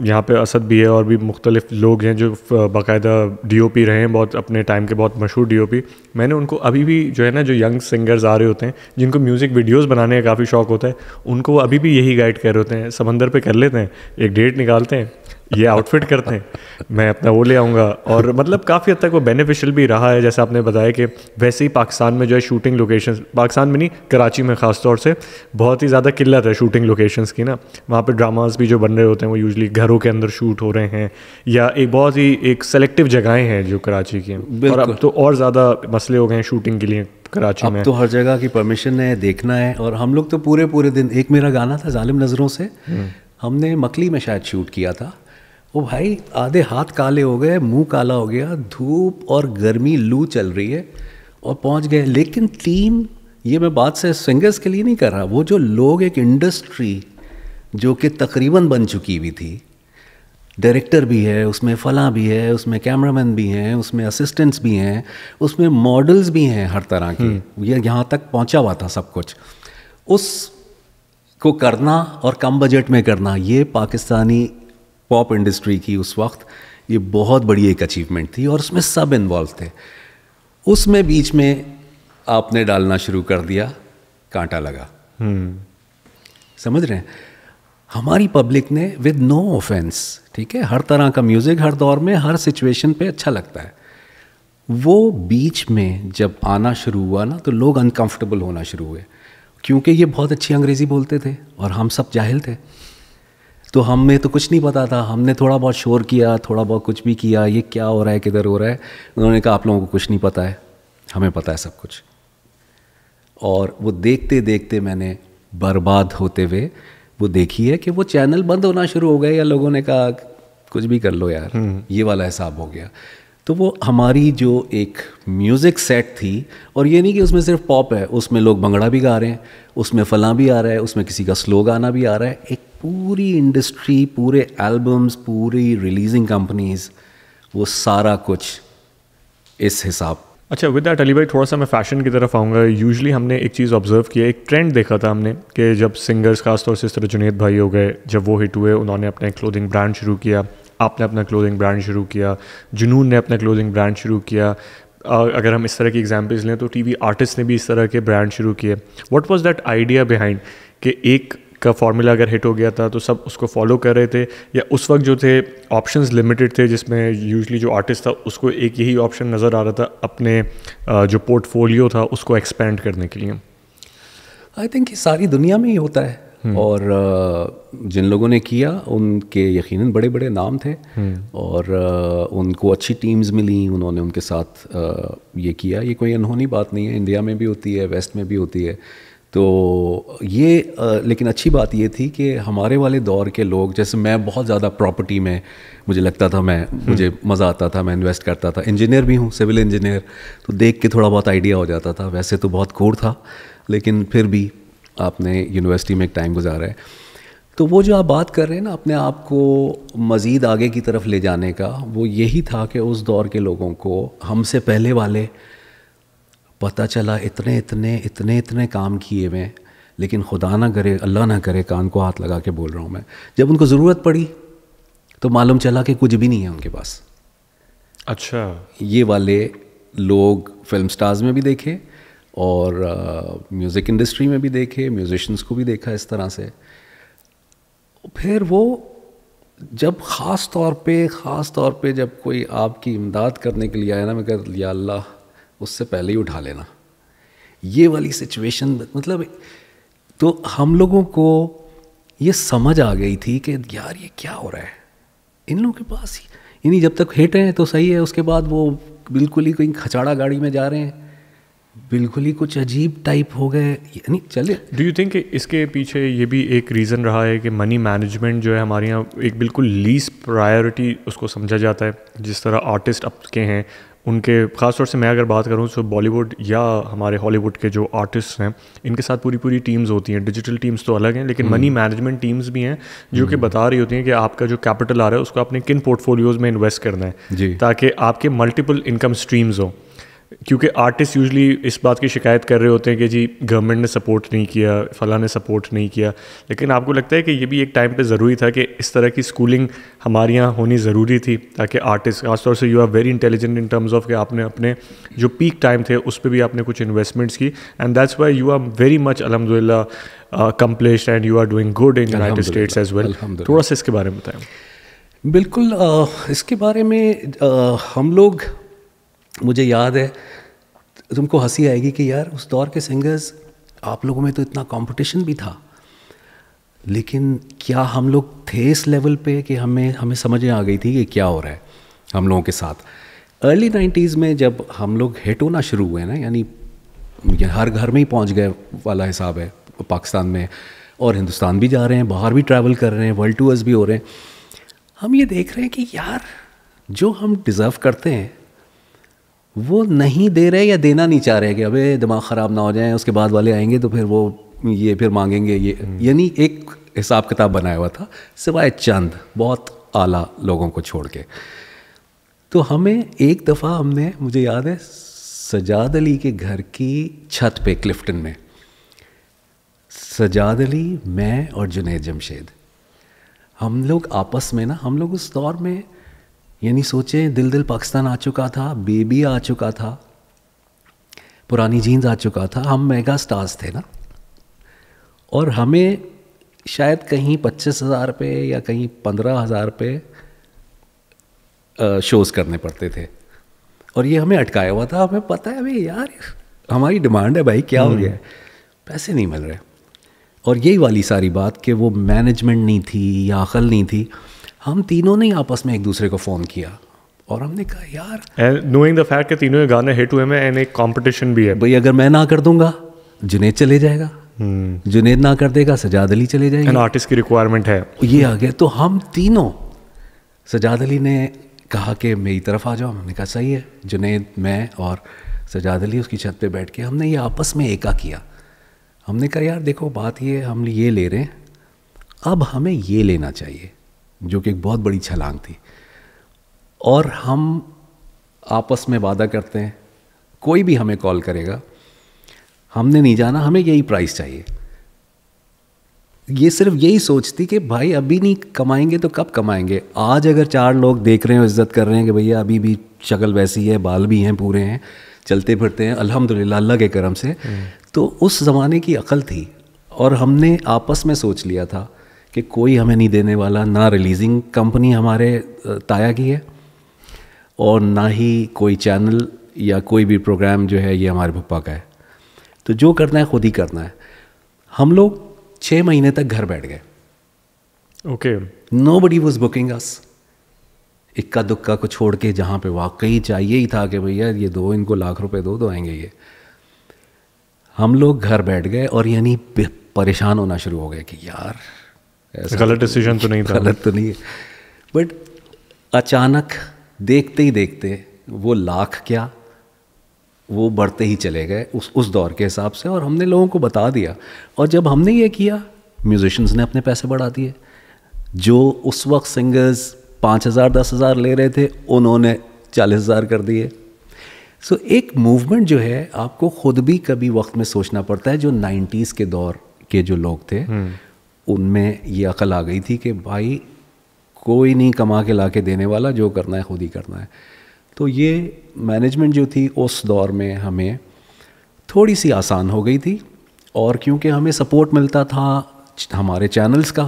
Speaker 2: यहाँ पे असद भी है और भी मुख्तलिफ लोग हैं जो बाकायदा डीओपी रहे हैं बहुत अपने टाइम के बहुत मशहूर डीओपी मैंने उनको अभी भी जो है ना जो यंग सिंगर्स आ रहे होते हैं जिनको म्यूज़िक वीडियोज़ बनाने का काफ़ी शौक होता है उनको अभी भी यही गाइड कर रहे होते हैं समंदर पर कर लेते हैं एक डेट निकालते हैं ये आउटफिट करते हैं मैं अपना वो ले आऊँगा और मतलब काफ़ी हद तक वो बेनिफिशियल भी रहा है जैसे आपने बताया कि वैसे ही पाकिस्तान में जो है शूटिंग लोकेशन पाकिस्तान में नहीं कराची में ख़ास तौर से बहुत ही ज़्यादा किल्लत है शूटिंग लोकेशंस की ना वहाँ पर ड्रामाज भी जो बन रहे होते हैं वो यूजली घरों के अंदर शूट हो रहे हैं या एक बहुत ही एक सेलेक्टिव जगहें हैं जो कराची की और अब तो और ज़्यादा मसले हो गए हैं शूटिंग के लिए कराची अब में तो हर जगह की परमिशन है देखना है और
Speaker 1: हम लोग तो पूरे पूरे दिन एक मेरा गाना था जालिम नज़रों से हम्म। हमने मकली में शायद शूट किया था वो भाई आधे हाथ काले हो गए मुंह काला हो गया धूप और गर्मी लू चल रही है और पहुंच गए लेकिन टीम ये मैं बात से सिंगर्स के लिए नहीं कर रहा वो जो लोग एक इंडस्ट्री जो कि तकरीबन बन चुकी हुई थी डायरेक्टर भी है उसमें फला भी है उसमें कैमरामैन भी हैं उसमें असिस्टेंट्स भी हैं उसमें मॉडल्स भी हैं हर तरह के हम्म। ये यहाँ तक पहुँचा हुआ था सब कुछ उस को करना और कम बजट में करना ये पाकिस्तानी पॉप इंडस्ट्री की उस वक्त ये बहुत बड़ी एक अचीवमेंट थी और उसमें सब इन्वॉल्व थे उसमें बीच में आपने डालना शुरू कर दिया कांटा लगा हम्म। समझ रहे हैं हमारी पब्लिक ने विद नो ऑफेंस ठीक है हर तरह का म्यूज़िक हर दौर में हर सिचुएशन पे अच्छा लगता है वो बीच में जब आना शुरू हुआ ना तो लोग अनकंफर्टेबल होना शुरू हुए क्योंकि ये बहुत अच्छी अंग्रेज़ी बोलते थे और हम सब जाहिल थे तो हमें तो कुछ नहीं पता था हमने थोड़ा बहुत शोर किया थोड़ा बहुत कुछ भी किया ये क्या हो रहा है किधर हो रहा है उन्होंने कहा आप लोगों को कुछ नहीं पता है हमें पता है सब कुछ और वो देखते देखते मैंने बर्बाद होते हुए वो देखी है कि वो चैनल बंद होना शुरू हो गए या लोगों ने कहा कुछ भी कर लो यार हम्म। ये वाला हिसाब हो गया तो वो हमारी जो एक म्यूज़िक सेट थी और ये नहीं कि उसमें सिर्फ पॉप है उसमें लोग भंगड़ा भी गा रहे हैं उसमें फला भी आ रहा है उसमें किसी का स्लो गाना भी आ रहा है एक पूरी इंडस्ट्री पूरे एल्बम्स पूरी रिलीजिंग कंपनीज वो सारा कुछ इस
Speaker 2: हिसाब अच्छा विद डैट अली भाई थोड़ा सा मैं फैशन की तरफ आऊँगा यूजली हमने एक चीज़ ऑब्जर्व किया एक ट्रेंड देखा था हमने कि जब सिंगर्स खासतौर से इस तरह जुनेद भाई हो गए जब वो हिट हुए उन्होंने अपने क्लोथिंग ब्रांड शुरू किया आपने अपना क्लोथिंग ब्रांड शुरू किया जुनून ने अपना क्लोथिंग ब्रांड शुरू किया अगर हम इस तरह की एग्जाम्पल्स लें तो टी आर्टिस्ट ने भी इस तरह के ब्रांड शुरू किए what was that idea behind कि एक का फार्मूला अगर हिट हो गया था तो सब उसको फॉलो कर रहे थे या उस वक्त जो थे ऑप्शंस लिमिटेड थे जिसमें यूजली जो आर्टिस्ट था उसको एक यही ऑप्शन नज़र आ रहा था अपने जो पोर्टफोलियो था उसको एक्सपेंड करने के लिए
Speaker 1: आई थिंक ये सारी दुनिया में ही होता है हम्म।
Speaker 2: और जिन लोगों ने किया उनके यकीनन
Speaker 1: बड़े बड़े नाम थे हम्म। और उनको अच्छी टीम्स मिली उन्होंने उनके साथ ये किया ये कोई अनहोनी बात नहीं है इंडिया में भी होती है वेस्ट में भी होती है तो ये लेकिन अच्छी बात ये थी कि हमारे वाले दौर के लोग जैसे मैं बहुत ज़्यादा प्रॉपर्टी में मुझे लगता था मैं हम्म। मुझे मज़ा आता था मैं इन्वेस्ट करता था इंजीनियर भी हूँ सिविल इंजीनियर तो देख के थोड़ा बहुत आइडिया हो जाता था वैसे तो बहुत कोर था लेकिन फिर भी आपने यूनिवर्सिटी में एक टाइम गुजारा है तो वो जो आप बात कर रहे हैं ना अपने आप को मज़ीद आगे की तरफ ले जाने का वो यही था कि उस दौर के लोगों को हमसे पहले वाले पता चला इतने इतने इतने इतने काम किए हुए लेकिन खुदा ना करे अल्लाह ना करे कान को हाथ लगा के बोल रहा हूँ मैं जब उनको ज़रूरत पड़ी तो मालूम चला कि कुछ भी नहीं है उनके पास अच्छा ये वाले लोग फिल्म स्टार्स में भी देखे और म्यूज़िक इंडस्ट्री में भी देखे म्यूज़िशंस को भी देखा इस तरह से फिर वो जब ख़ास तौर पे ख़ास तौर पे जब कोई आपकी इमदाद करने के लिए आया ना मैं कह लिया अल्लाह उससे पहले ही उठा लेना ये वाली सिचुएशन मतलब तो हम लोगों को ये समझ आ गई थी कि यार ये क्या हो रहा है इन लोगों के पास ही यानी जब तक हिट हैं तो सही है उसके बाद वो बिल्कुल ही कहीं खचाड़ा गाड़ी में जा रहे हैं बिल्कुल ही कुछ अजीब टाइप हो गए यानी चले
Speaker 2: डू यू थिंक इसके पीछे ये भी एक रीज़न रहा है कि मनी मैनेजमेंट जो है हमारे यहाँ एक बिल्कुल लीस प्रायोरिटी उसको समझा जाता है जिस तरह आर्टिस्ट अब के हैं उनके ख़ासतौर से मैं अगर बात करूँ तो बॉलीवुड या हमारे हॉलीवुड के जो आर्टिस्ट हैं इनके साथ पूरी पूरी टीम्स होती हैं डिजिटल टीम्स तो अलग हैं लेकिन मनी मैनेजमेंट टीम्स भी हैं जो कि हम्म। बता रही होती हैं कि आपका जो कैपिटल आ रहा है उसको आपने किन पोर्टफोलियोज़ में इन्वेस्ट करना है ताकि आपके मल्टीपल इनकम स्ट्रीम्स हों क्योंकि आर्टिस्ट यूजली इस बात की शिकायत कर रहे होते हैं कि जी गवर्नमेंट ने सपोर्ट नहीं किया फला ने सपोर्ट नहीं किया लेकिन आपको लगता है कि ये भी एक टाइम पे ज़रूरी था कि इस तरह की स्कूलिंग हमारे यहाँ होनी ज़रूरी थी ताकि आर्टिस्ट खासतौर से you are very intelligent in terms of कि आपने अपने जो पीक टाइम थे उस पर भी आपने कुछ इन्वेस्टमेंट्स की and that's why you are very much अलहमदिल्ला accomplish and you are doing good in United States as well थोड़ा सा इसके बारे में बताएं
Speaker 1: बिल्कुल आ, uh, इसके बारे में आ, uh, हम लोग मुझे याद है तुमको हंसी आएगी कि यार उस दौर के सिंगर्स आप लोगों में तो इतना कंपटीशन भी था लेकिन क्या हम लोग थे इस लेवल पे कि हमें हमें समझ में आ गई थी कि क्या हो रहा है हम लोगों के साथ अर्ली नाइन्टीज़ में जब हम लोग हिट होना शुरू हुए ना यानी हर घर में ही पहुंच गए वाला हिसाब है पाकिस्तान में और हिंदुस्तान भी जा रहे हैं बाहर भी ट्रैवल कर रहे हैं वर्ल्ड टूर्स भी हो रहे हैं हम ये देख रहे हैं कि यार जो हम डिज़र्व करते हैं वो नहीं दे रहे या देना नहीं चाह रहे कि अबे दिमाग ख़राब ना हो जाए उसके बाद वाले आएंगे तो फिर वो ये फिर मांगेंगे ये हम्म। यानी एक हिसाब किताब बनाया हुआ था सिवाय चंद बहुत आला लोगों को छोड़ के तो हमें एक दफ़ा हमने मुझे याद है सजाद अली के घर की छत पे क्लिफ्टन में सजाद अली मैं और जुनेद जमशेद हम लोग आपस में ना हम लोग उस दौर में यानी सोचें दिल दिल पाकिस्तान आ चुका था बेबी आ चुका था पुरानी जीन्स आ चुका था हम मेगा स्टार्स थे ना और हमें शायद कहीं पच्चीस हज़ार पे या कहीं पंद्रह हज़ार पे शोज़ करने पड़ते थे और ये हमें अटकाया हुआ था हमें पता है भाई यार हमारी डिमांड है भाई क्या हो गया है हम्म। पैसे नहीं मिल रहे और यही वाली सारी बात कि वो मैनेजमेंट नहीं थी या अकल नहीं थी हम तीनों ने आपस में एक दूसरे को फ़ोन किया और हमने कहा
Speaker 2: यार
Speaker 1: नोइंग द फैक्ट कि तीनों गाने हिट हुए हैं एंड एक कंपटीशन भी है भाई अगर मैं ना कर दूंगा जुनेद चले जाएगा
Speaker 2: hmm.
Speaker 1: जुनेद ना कर देगा सजाद अली चले जाएगा
Speaker 2: आर्टिस्ट की रिक्वायरमेंट है
Speaker 1: ये आ गया तो हम तीनों सजाद अली ने कहा कि मेरी तरफ आ जाओ हमने कहा सही है जुनेद मैं और सजाद अली उसकी छत पे बैठ के हमने ये आपस में एका किया हमने कहा यार देखो बात ये हम ये ले रहे हैं अब हमें ये लेना चाहिए जो कि एक बहुत बड़ी छलांग थी और हम आपस में वादा करते हैं कोई भी हमें कॉल करेगा हमने नहीं जाना हमें यही प्राइस चाहिए ये सिर्फ यही सोचती कि भाई अभी नहीं कमाएंगे तो कब कमाएंगे आज अगर चार लोग देख रहे हैं इज्जत कर रहे हैं कि भैया अभी भी शक्ल वैसी है बाल भी हैं पूरे हैं चलते फिरते हैं अल्हम्दुलिल्लाह अल्लाह के करम से हम्म। तो उस ज़माने की अकल थी और हमने आपस में सोच लिया था कि कोई हमें नहीं देने वाला ना रिलीजिंग कंपनी हमारे ताया की है और ना ही कोई चैनल या कोई भी प्रोग्राम जो है ये हमारे पप्पा का है तो जो करना है खुद ही करना है हम लोग छः महीने तक घर बैठ गए okay nobody was booking us इक्का दुक्का को छोड़ के जहाँ पे वाकई चाहिए ही था कि भैया ये दो इनको लाख रुपए दो दो तो आएंगे ये हम लोग घर बैठ गए और यानी परेशान होना शुरू हो गए कि यार गलत डिसीजन तो नहीं था गलत तो नहीं है बट अचानक देखते ही देखते वो लाख क्या वो बढ़ते ही चले गए उस उस दौर के हिसाब से और हमने लोगों को बता दिया और जब हमने ये किया म्यूजिशंस ने अपने पैसे बढ़ा दिए जो उस वक्त सिंगर्स पाँच हज़ार दस हज़ार ले रहे थे उन्होंने चालीस हज़ार कर दिए सो so, एक मूवमेंट जो है आपको खुद भी कभी वक्त में सोचना पड़ता है जो नाइन्टीज़ के दौर के जो लोग थे हम्म। उनमें ये अकल आ गई थी कि भाई कोई नहीं कमा के ला के देने वाला जो करना है खुद ही करना है तो ये मैनेजमेंट जो थी उस दौर में हमें थोड़ी सी आसान हो गई थी और क्योंकि हमें सपोर्ट मिलता था हमारे चैनल्स का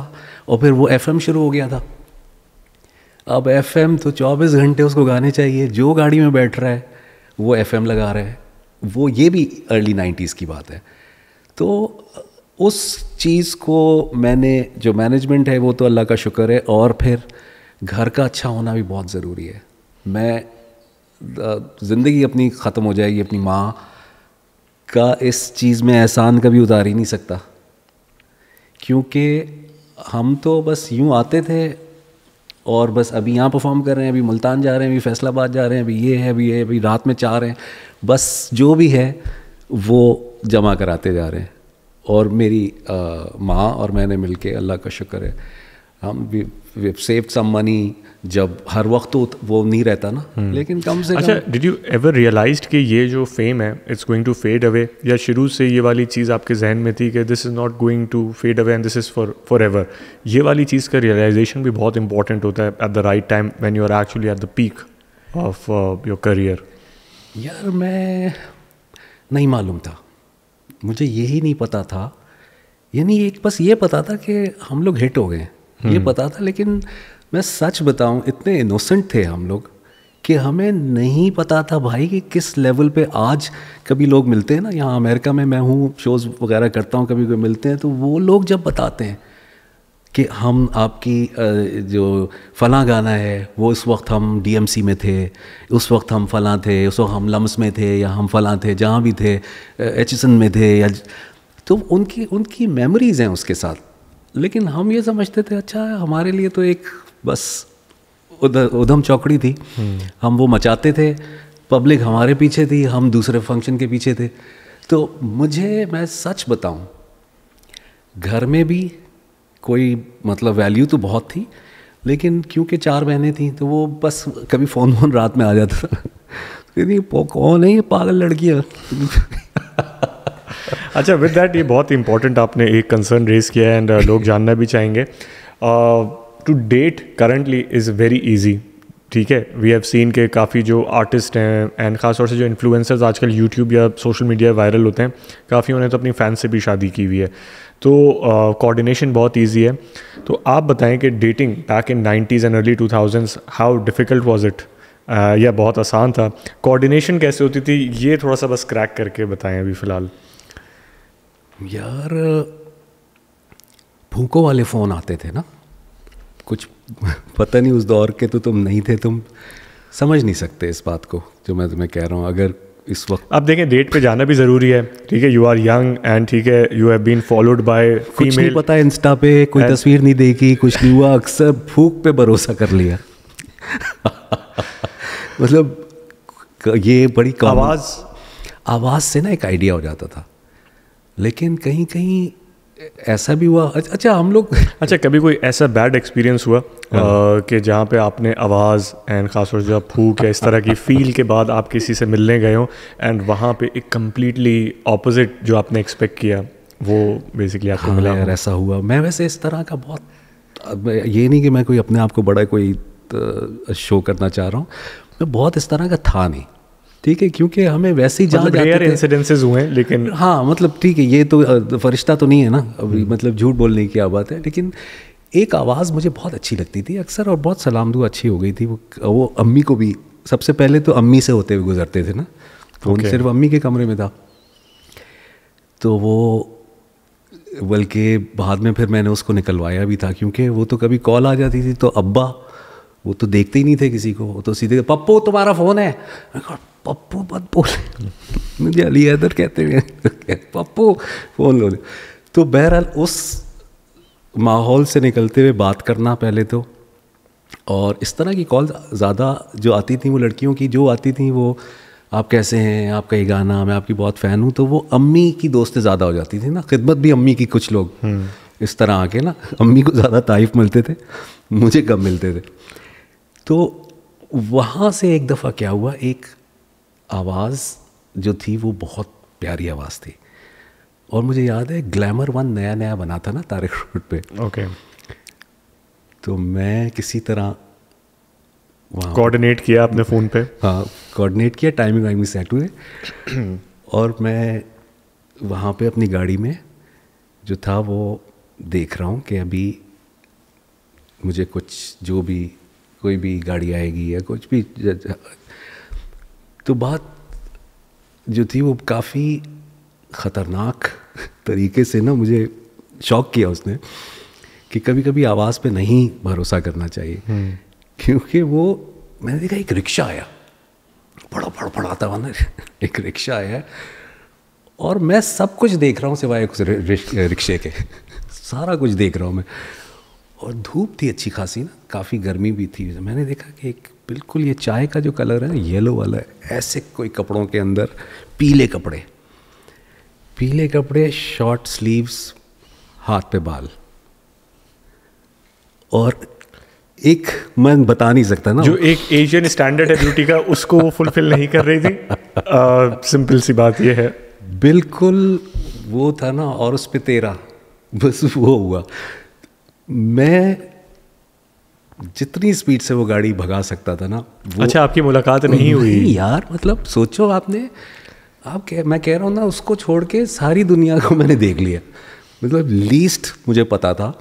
Speaker 1: और फिर वो एफएम शुरू हो गया था अब एफएम तो 24 घंटे उसको गाने चाहिए जो गाड़ी में बैठ रहा है वो एफएम लगा रहा है वो ये भी अर्ली नाइन्टीज़ की बात है तो उस चीज़ को मैंने जो मैनेजमेंट है वो तो अल्लाह का शुक्र है और फिर घर का अच्छा होना भी बहुत ज़रूरी है मैं ज़िंदगी अपनी ख़त्म हो जाएगी अपनी माँ का इस चीज़ में एहसान कभी उतार ही नहीं सकता क्योंकि हम तो बस यूँ आते थे और बस अभी यहाँ परफॉर्म कर रहे हैं अभी मुल्तान जा रहे हैं अभी फैसलाबाद जा रहे हैं अभी ये है अभी ये अभी रात में चाह रहे हैं बस जो भी है वो जमा कराते जा रहे हैं और मेरी माँ और मैंने मिल के अल्लाह का शुक्र है हम वी सेव सम मनी जब हर वक्त तो वो नहीं रहता ना hmm. लेकिन कम से अच्छा
Speaker 2: डिड यू एवर रियलाइज कि ये जो फेम है it's going to fade away या शुरू से ये वाली चीज़ आपके जहन में थी कि this is not going to fade away and this is for forever ये वाली चीज़ का रियलाइजेशन भी बहुत इंपॉर्टेंट होता है at the right time when you are actually at the peak of your career
Speaker 1: यार मैं नहीं मालूम था मुझे यही नहीं पता था यानी एक बस ये पता था कि हम लोग हिट हो गए ये हम्म। पता था लेकिन मैं सच बताऊं इतने इनोसेंट थे हम लोग कि हमें नहीं पता था भाई कि किस लेवल पे आज कभी लोग मिलते हैं ना यहाँ अमेरिका में मैं हूँ शोज़ वगैरह करता हूँ कभी कभी मिलते हैं तो वो लोग जब बताते हैं कि हम आपकी जो फ़लाँ गाना है वो उस वक्त हम डीएमसी में थे उस वक्त हम फ़लाँ थे उस वक्त हम लम्स में थे या हम फ़लाँ थे जहाँ भी थे एच में थे या तो उनकी उनकी मेमोरीज़ हैं उसके साथ लेकिन हम ये समझते थे अच्छा हमारे लिए तो एक बस उधम चौकड़ी थी हम्म। हम वो मचाते थे पब्लिक हमारे पीछे थी हम दूसरे फंक्शन के पीछे थे तो मुझे मैं सच बताऊं घर में भी कोई मतलब वैल्यू तो बहुत थी लेकिन क्योंकि चार बहनें थी तो वो बस कभी फ़ोन वोन रात में आ जाता था कहती कौन है ये पागल लड़कियाँ
Speaker 2: अच्छा विद डैट ये बहुत इंपॉर्टेंट आपने एक कंसर्न रेज किया है एंड uh, लोग जानना भी चाहेंगे to date currently is very easy ठीक है वी हैव सीन के काफ़ी जो आर्टिस्ट हैं एंड खास तौर से जो इन्फ्लुएंसर्स आजकल यूट्यूब या सोशल मीडिया वायरल होते हैं काफ़ी उन्होंने तो अपनी फ़ैन से भी शादी की हुई है तो कोऑर्डिनेशन uh, बहुत ईजी है तो आप बताएं कि dating back in nineties and early two thousands how difficult was it या बहुत आसान था कोऑर्डिनेशन कैसे होती थी ये थोड़ा सा बस क्रैक करके बताएं अभी फ़िलहाल यार भूखों वाले फ़ोन आते थे ना कुछ पता नहीं उस
Speaker 1: दौर के तो तुम नहीं थे तुम समझ नहीं सकते इस बात को जो मैं तुम्हें कह रहा हूँ अगर इस वक्त
Speaker 2: आप देखें डेट पे जाना भी ज़रूरी है ठीक है यू आर यंग एंड ठीक है you have been followed by कुछ नहीं पता
Speaker 1: इंस्टा पे कोई तस्वीर नहीं देखी कुछ नहीं हुआ अक्सर भूख पे भरोसा कर लिया मतलब ये बड़ी आवाज़ आवाज़ से ना एक आइडिया हो जाता था लेकिन कहीं कहीं
Speaker 2: ऐसा भी हुआ अच्छा हम लोग अच्छा कभी कोई ऐसा बैड एक्सपीरियंस हुआ हाँ। कि जहाँ पे आपने आवाज़ एंड ख़ासतौर से फूक या इस तरह की फील के बाद आप किसी से मिलने गए हो एंड वहाँ पे एक कम्प्लीटली ऑपोजिट जो आपने एक्सपेक्ट किया वो बेसिकली आपको हाँ मिला यार ऐसा हुआ मैं वैसे इस तरह का
Speaker 1: बहुत ये नहीं कि मैं कोई अपने आप को बड़ा कोई शो करना चाह रहा हूँ मैं बहुत इस तरह का था नहीं ठीक है क्योंकि हमें वैसे ही जहाँ मतलब इंसिडेंसेस हुए हैं लेकिन हाँ मतलब ठीक है ये तो फरिश्ता तो नहीं है ना अभी हम्म। मतलब झूठ बोलने की क्या बात है लेकिन एक आवाज़ मुझे बहुत अच्छी लगती थी अक्सर और बहुत सलाम दुआ अच्छी हो गई थी वो वो अम्मी को भी सबसे पहले तो अम्मी से होते हुए गुजरते थे ना फ़ोन तो okay. सिर्फ अम्मी के कमरे में था तो वो बल्कि बाद में फिर मैंने उसको निकलवाया भी था क्योंकि वो तो कभी कॉल आ जाती थी तो अब्बा वो तो देखते ही नहीं थे किसी को वो तो सीधे पप्पू तुम्हारा फ़ोन है पप्पू मत बोले मुझे अली हैदर कहते हैं पप्पू फ़ोन लो तो बहरहाल उस माहौल से निकलते हुए बात करना पहले तो और इस तरह की कॉल ज़्यादा जो आती थी वो लड़कियों की जो आती थी वो आप कैसे हैं आपका ये गाना मैं आपकी बहुत फ़ैन हूँ तो वो अम्मी की दोस्तें ज़्यादा हो जाती थी ना खिदमत भी अम्मी की कुछ लोग हम्म। इस तरह आके ना अम्मी को ज़्यादा तारीफ मिलते थे मुझे कम मिलते थे तो वहाँ से एक दफ़ा क्या हुआ एक आवाज़ जो थी वो बहुत प्यारी आवाज़ थी और मुझे याद है ग्लैमर वन नया नया बना था ना तारिक रोड पे ओके तो मैं किसी तरह वहाँ कोऑर्डिनेट किया आपने फ़ोन पे हाँ कोऑर्डिनेट किया टाइमिंग वाइमिंग सेट हुए और मैं वहाँ पे अपनी गाड़ी में जो था वो देख रहा हूँ कि अभी मुझे कुछ जो भी कोई भी गाड़ी आएगी या कुछ भी तो बात जो थी वो काफ़ी ख़तरनाक तरीके से ना मुझे शौक किया उसने कि कभी कभी आवाज़ पे नहीं भरोसा करना चाहिए हम्म। क्योंकि वो मैंने देखा एक रिक्शा आया बड़ा फड़ फड़ाता हुआ एक रिक्शा आया और मैं सब कुछ देख रहा हूँ सिवाय उस रिक्शे के सारा कुछ देख रहा हूँ मैं और धूप थी अच्छी खासी ना काफ़ी गर्मी भी थी मैंने देखा कि एक बिल्कुल ये चाय का जो कलर है येलो वाला है ऐसे कोई कपड़ों के अंदर पीले कपड़े पीले कपड़े शॉर्ट स्लीव्स हाथ पे बाल और एक मैं बता नहीं सकता ना जो
Speaker 2: एक एशियन स्टैंडर्ड है ब्यूटी का उसको वो फुलफिल नहीं कर रही थी
Speaker 1: आ, सिंपल सी बात ये है बिल्कुल वो था ना और उस पर तेरा बस वो हुआ मैं जितनी स्पीड से वो गाड़ी भगा सकता था ना अच्छा आपकी मुलाकात नहीं हुई नहीं यार मतलब सोचो आपने आप कह मैं कह रहा हूँ ना उसको छोड़ के सारी दुनिया को मैंने देख लिया मतलब लीस्ट मुझे पता था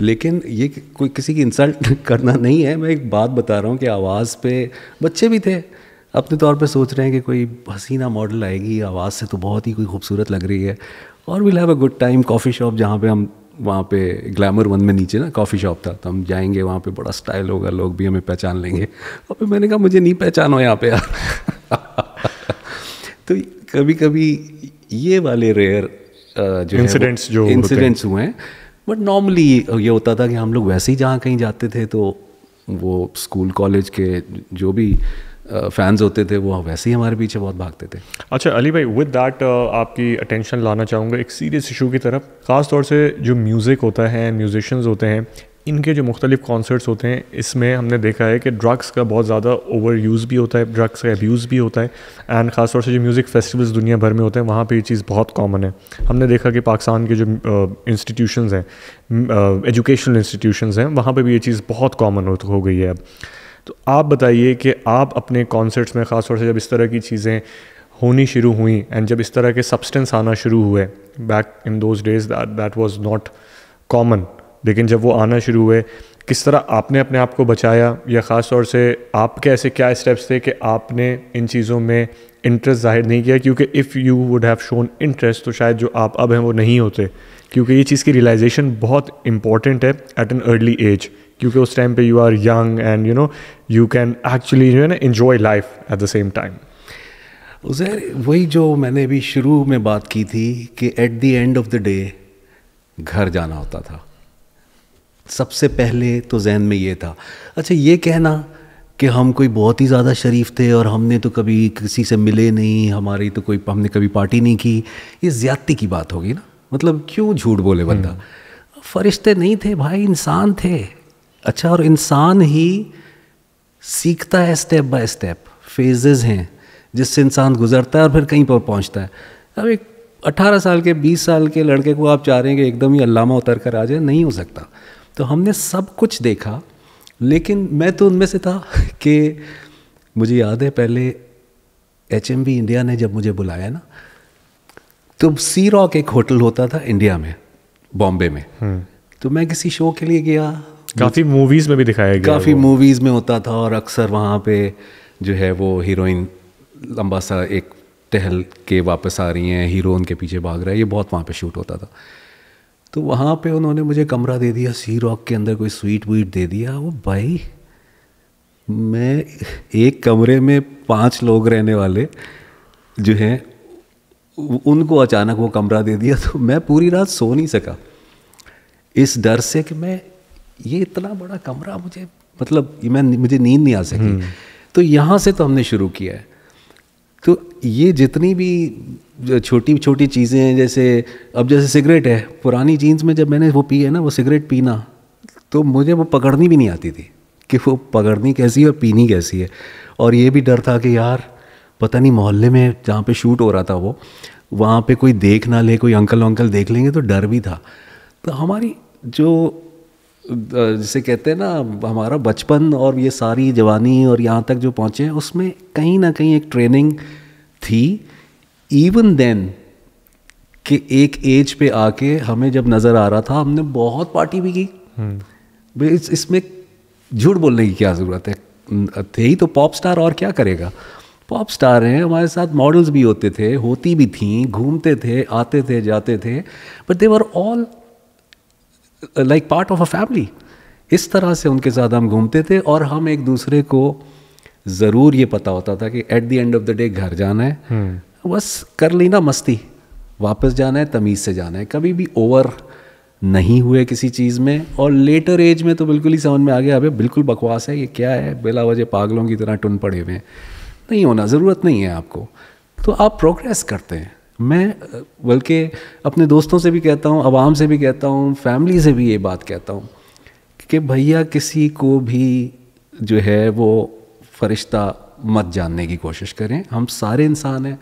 Speaker 1: लेकिन ये कोई किसी की इंसल्ट करना नहीं है मैं एक बात बता रहा हूँ कि आवाज़ पे बच्चे भी थे अपने तौर पे सोच रहे हैं कि कोई हसीना मॉडल आएगी आवाज़ से तो बहुत ही कोई खूबसूरत लग रही है और will have a good time coffee shop जहाँ पे हम वहाँ पे ग्लैमर वन में नीचे ना कॉफ़ी शॉप था तो हम जाएंगे वहाँ पे बड़ा स्टाइल होगा लोग भी हमें पहचान लेंगे और फिर मैंने कहा मुझे नहीं पहचानो यहाँ पे यार तो कभी कभी ये वाले रेयर जो इंसिडेंट्स जो इंसिडेंट्स हुए हैं बट नॉर्मली ये होता था कि हम लोग वैसे ही जहाँ कहीं जाते थे तो वो स्कूल कॉलेज के जो भी फैंस होते थे वो वैसे ही हमारे पीछे बहुत भागते
Speaker 2: थे अच्छा अली भाई विद डैट आपकी अटेंशन लाना चाहूँगा एक सीरियस इशू की तरफ ख़ास तौर से जो म्यूज़िक होता है म्यूजिशंस होते हैं इनके जो मुख्तलिफ कॉन्सर्ट्स होते हैं इसमें हमने देखा है कि ड्रग्स का बहुत ज़्यादा ओवर यूज़ भी होता है ड्रग्स का अब्यूज़ भी होता है एंड ख़ास तौर से जो म्यूज़िक फेस्टिवल्स दुनिया भर में होते हैं वहाँ पे ये चीज़ बहुत कॉमन है हमने देखा कि पाकिस्तान के जो इंस्टीट्यूशन हैं एजुकेशनल इंस्टीट्यूशन हैं वहाँ पर भी ये चीज़ बहुत कॉमन हो गई है अब तो आप बताइए कि आप अपने कॉन्सर्ट्स में ख़ासतौर से जब इस तरह की चीज़ें होनी शुरू हुई एंड जब इस तरह के सब्सटेंस आना शुरू हुए back in those days that that was not common लेकिन जब वो आना शुरू हुए किस तरह आपने अपने आप को बचाया या ख़ास तौर से आपके ऐसे क्या स्टेप्स थे कि आपने इन चीज़ों में इंटरेस्ट जाहिर नहीं किया क्योंकि if you would have shown interest तो शायद जो आप अब हैं वो नहीं होते क्योंकि ये चीज़ की रियलाइजेशन बहुत इंपॉर्टेंट है एट एन अर्ली एज क्योंकि उस टाइम पे you are young and you know you can actually you ना enjoy life at the same time Uzair वही जो मैंने अभी शुरू में बात की थी कि at the end of the day
Speaker 1: घर जाना होता था सबसे पहले तो जहन में ये था अच्छा ये कहना कि हम कोई बहुत ही ज़्यादा शरीफ थे और हमने तो कभी किसी से मिले नहीं हमारी तो कोई हमने कभी पार्टी नहीं की ये ज़्यादती की बात होगी ना मतलब क्यों झूठ बोले बंदा हम्म। फरिश्ते नहीं थे भाई इंसान थे अच्छा और इंसान ही सीखता है स्टेप बाय स्टेप फेजेस हैं जिससे इंसान गुजरता है और फिर कहीं पर पहुंचता है अब एक 18 साल के 20 साल के लड़के को आप चाह रहे हैं कि एकदम ही अलामा उतर कर आ जाए नहीं हो सकता तो हमने सब कुछ देखा लेकिन मैं तो उनमें से था कि मुझे याद है पहले एच इंडिया ने जब मुझे बुलाया ना तो सी रॉक एक होटल होता था इंडिया में बॉम्बे में हम्म। तो मैं किसी शो के लिए गया
Speaker 2: काफ़ी मूवीज़ में भी दिखाया गया काफ़ी
Speaker 1: मूवीज़ में होता था और अक्सर वहाँ पे जो है वो हीरोइन लंबा सा एक टहल के वापस आ रही हैं हीरो उनके पीछे भाग रहा है ये बहुत वहाँ पे शूट होता था तो वहाँ पे उन्होंने मुझे कमरा दे दिया सी रॉक के अंदर कोई स्वीट वीट दे दिया वो भाई मैं एक कमरे में पांच लोग रहने वाले जो हैं उनको अचानक वो कमरा दे दिया तो मैं पूरी रात सो नहीं सका इस डर से कि मैं ये इतना बड़ा कमरा मुझे मतलब मैं मुझे नींद नहीं आ सकी हम्म। तो यहाँ से तो हमने शुरू किया है तो ये जितनी भी छोटी छोटी चीज़ें हैं जैसे अब जैसे सिगरेट है पुरानी जीन्स में जब मैंने वो पी है ना वो सिगरेट पीना तो मुझे वो पकड़नी भी नहीं आती थी कि वो पकड़नी कैसी है और पीनी कैसी है और ये भी डर था कि यार पता नहीं मोहल्ले में जहाँ पे शूट हो रहा था वो वहाँ पे कोई देख ना ले कोई अंकल वंकल देख लेंगे तो डर भी था तो हमारी जो जिसे कहते हैं ना हमारा बचपन और ये सारी जवानी और यहाँ तक जो पहुँचे हैं उसमें कहीं ना कहीं एक ट्रेनिंग थी इवन देन कि एक एज पे आके हमें जब नज़र आ रहा था हमने बहुत पार्टी भी की
Speaker 2: हम्म।
Speaker 1: इस इसमें झूठ बोलने की क्या ज़रूरत है थे ही तो पॉप स्टार और क्या करेगा पॉप स्टार हैं हमारे साथ मॉडल्स भी होते थे होती भी थी घूमते थे आते थे जाते थे but they were all like part of a family इस तरह से उनके साथ हम घूमते थे और हम एक दूसरे को ज़रूर ये पता होता था कि at the end of the day घर जाना है हम्म। बस कर ली ना मस्ती वापस जाना है तमीज़ से जाना है कभी भी ओवर नहीं हुए किसी चीज़ में और लेटर एज में तो बिल्कुल ही समझ में आ गया अबे बिल्कुल बकवास है ये क्या है बेला वजह पागलों की तरह टुन पड़े हुए हैं नहीं होना ज़रूरत नहीं है आपको तो आप प्रोग्रेस करते हैं मैं बल्कि अपने दोस्तों से भी कहता हूँ आवाम से भी कहता हूँ फैमिली से भी ये बात कहता हूँ कि भैया किसी को भी जो है वो फरिश्ता मत जानने की कोशिश करें हम सारे इंसान हैं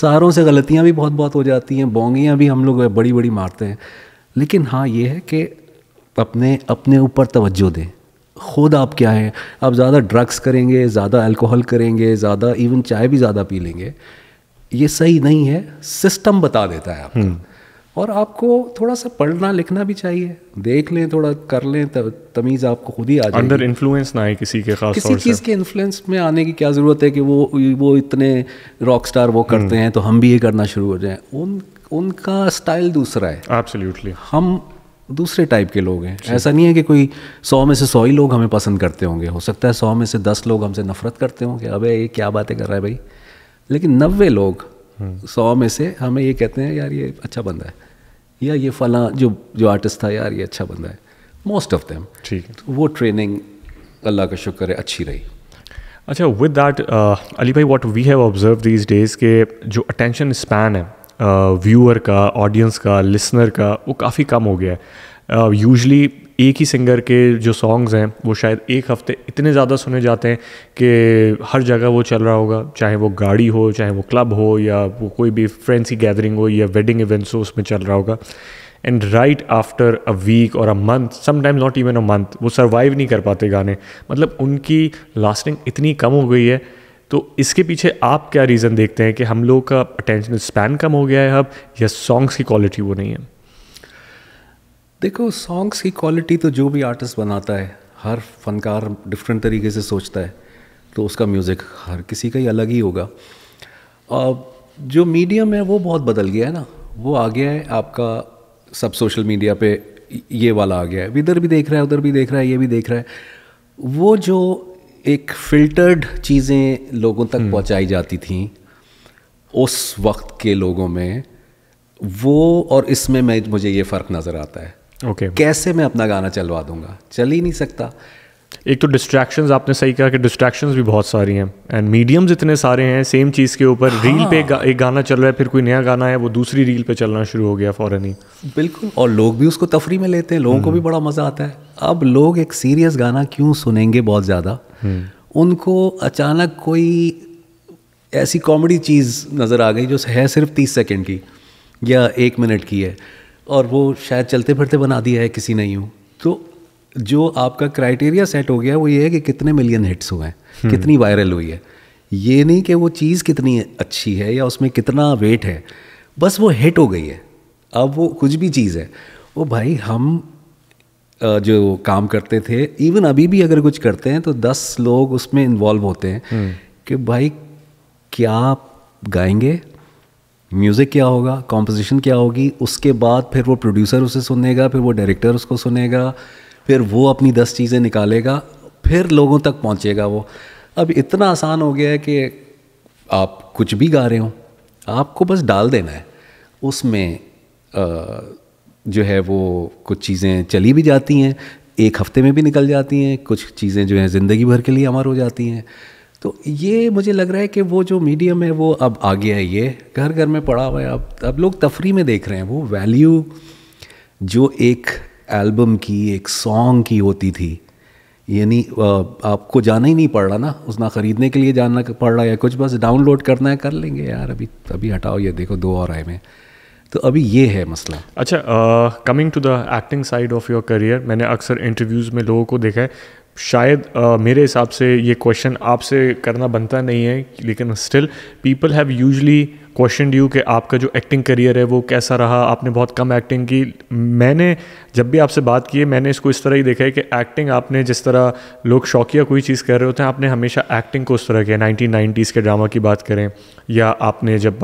Speaker 1: सारों से गलतियाँ भी बहुत बहुत हो जाती हैं बोंगियाँ भी हम लोग बड़ी बड़ी मारते हैं लेकिन हाँ ये है कि अपने अपने ऊपर तवज्जो दें खुद आप क्या हैं आप ज़्यादा ड्रग्स करेंगे ज़्यादा अल्कोहल करेंगे ज़्यादा इवन चाय भी ज़्यादा पी लेंगे ये सही नहीं है सिस्टम बता देता है हम्म। और आपको थोड़ा सा पढ़ना लिखना भी चाहिए देख लें थोड़ा कर लें तमीज़ आपको खुद ही आ जाए अंदर इन्फ्लुएंस ना है
Speaker 2: किसी के खास किसी चीज़
Speaker 1: के इन्फ्लुएंस में आने की क्या ज़रूरत है कि वो वो इतने रॉक स्टार वो करते हम्म। हैं तो हम भी ये करना शुरू हो जाएं उन उनका स्टाइल दूसरा है एब्सोल्युटली हम दूसरे टाइप के लोग हैं ऐसा नहीं है कि कोई सौ में से सौ ही लोग हमें पसंद करते होंगे हो सकता है सौ में से दस लोग हमसे नफरत करते होंगे अबे ये क्या बातें कर रहा है भाई लेकिन नब्बे लोग सौ में से हमें ये कहते हैं यार ये अच्छा बंदा है या ये फला जो
Speaker 2: जो आर्टिस्ट था यार ये अच्छा बंदा है मोस्ट ऑफ देम ठीक
Speaker 1: तो वो ट्रेनिंग अल्लाह का शुक्र है अच्छी रही
Speaker 2: अच्छा विद दैट uh, अली भाई what we have observe these days के जो अटेंशन स्पैन है व्यूअर uh, का ऑडियंस का लिसनर का वो काफ़ी कम हो गया है यूजली uh, एक ही सिंगर के जो सॉन्ग्स हैं वो शायद एक हफ्ते इतने ज़्यादा सुने जाते हैं कि हर जगह वो चल रहा होगा चाहे वो गाड़ी हो चाहे वो क्लब हो या वो कोई भी फ्रेंड्स की गैदरिंग हो या वेडिंग इवेंट्स हो उसमें चल रहा होगा and right after a week और a month sometimes not even a month वो सर्वाइव नहीं कर पाते गाने मतलब उनकी लास्टिंग इतनी कम हो गई है तो इसके पीछे आप क्या रीज़न देखते हैं कि हम लोग का अटेंशन स्पैन कम हो गया है अब या सॉन्ग्स की क्वालिटी वो नहीं है
Speaker 1: देखो सॉन्ग्स की क्वालिटी तो जो भी आर्टिस्ट बनाता है हर फनकार डिफरेंट तरीके से सोचता है तो उसका म्यूज़िक हर किसी का ही अलग ही होगा और जो मीडियम है वो बहुत बदल गया है ना वो आ गया है आपका सब सोशल मीडिया पे ये वाला आ गया है इधर भी देख रहा है उधर भी देख रहा है ये भी देख रहा है वो जो एक फिल्टर्ड चीज़ें लोगों तक हम्म। पहुंचाई जाती थी उस वक्त के लोगों में वो और इसमें मैं मुझे ये फ़र्क नज़र
Speaker 2: आता है ओके okay. कैसे मैं अपना गाना चलवा दूंगा चल ही नहीं सकता एक तो डिस्ट्रैक्शंस आपने सही कहा कि डिस्ट्रैक्शंस भी बहुत सारी हैं एंड मीडियम्स इतने सारे हैं सेम चीज़ के ऊपर हाँ। रील पे गा, एक गाना चल रहा है फिर कोई नया गाना है वो दूसरी रील पे चलना शुरू हो गया फ़ौरन ही बिल्कुल और लोग भी उसको तफरी में लेते हैं लोगों को भी
Speaker 1: हम्म। बड़ा मज़ा आता है
Speaker 2: अब लोग एक सीरियस गाना क्यों सुनेंगे बहुत
Speaker 1: ज़्यादा हम्म। उनको अचानक कोई ऐसी कॉमेडी चीज़ नज़र आ गई जो है सिर्फ तीस सेकेंड की या एक मिनट की है और वो शायद चलते फिरते बना दिया है किसी ने यूँ तो जो आपका क्राइटेरिया सेट हो गया वो ये है कि कितने मिलियन हिट्स हुए हैं हम्म। कितनी वायरल हुई है ये नहीं कि वो चीज़ कितनी अच्छी है या उसमें कितना वेट है बस वो हिट हो गई है अब वो कुछ भी चीज़ है वो भाई हम जो काम करते थे इवन अभी भी अगर कुछ करते हैं तो दस लोग उसमें इन्वॉल्व होते हैं हम्म। कि भाई क्या गाएंगे म्यूज़िक क्या होगा कॉम्पोजिशन क्या होगी उसके बाद फिर वो प्रोड्यूसर उसे सुनेगा फिर वो डायरेक्टर उसको सुनेगा फिर वो अपनी दस चीज़ें निकालेगा फिर लोगों तक पहुँचेगा वो अब इतना आसान हो गया है कि आप कुछ भी गा रहे हो आपको बस डाल देना है उसमें जो है वो कुछ चीज़ें चली भी जाती हैं एक हफ्ते में भी निकल जाती हैं कुछ चीज़ें जो हैं ज़िंदगी भर के लिए अमर हो जाती हैं तो ये मुझे लग रहा है कि वो जो मीडियम है वो अब आ गया है ये घर घर में पड़ा हुआ है अब अब लोग तफरी में देख रहे हैं वो वैल्यू जो एक एल्बम की एक सॉन्ग की होती थी यानी आपको जाना ही नहीं पड़ रहा ना उस ना ख़रीदने के लिए जाना पड़ रहा है कुछ बस डाउनलोड करना है कर लेंगे यार अभी
Speaker 2: अभी हटाओ ये देखो दो और आए में तो अभी ये है मसला अच्छा coming to the acting side of your career मैंने अक्सर इंटरव्यूज़ में लोगों को देखा है शायद uh, मेरे हिसाब से ये क्वेश्चन आपसे करना बनता नहीं है लेकिन still people have usually question you कि आपका जो एक्टिंग करियर है वो कैसा रहा आपने बहुत कम एक्टिंग की मैंने जब भी आपसे बात की है मैंने इसको इस तरह ही देखा है कि एक्टिंग आपने जिस तरह लोग शौकिया कोई चीज़ कर रहे होते हैं आपने हमेशा एक्टिंग को उस तरह किया नाइनटीन नाइन्टीज़ के ड्रामा की बात करें या आपने जब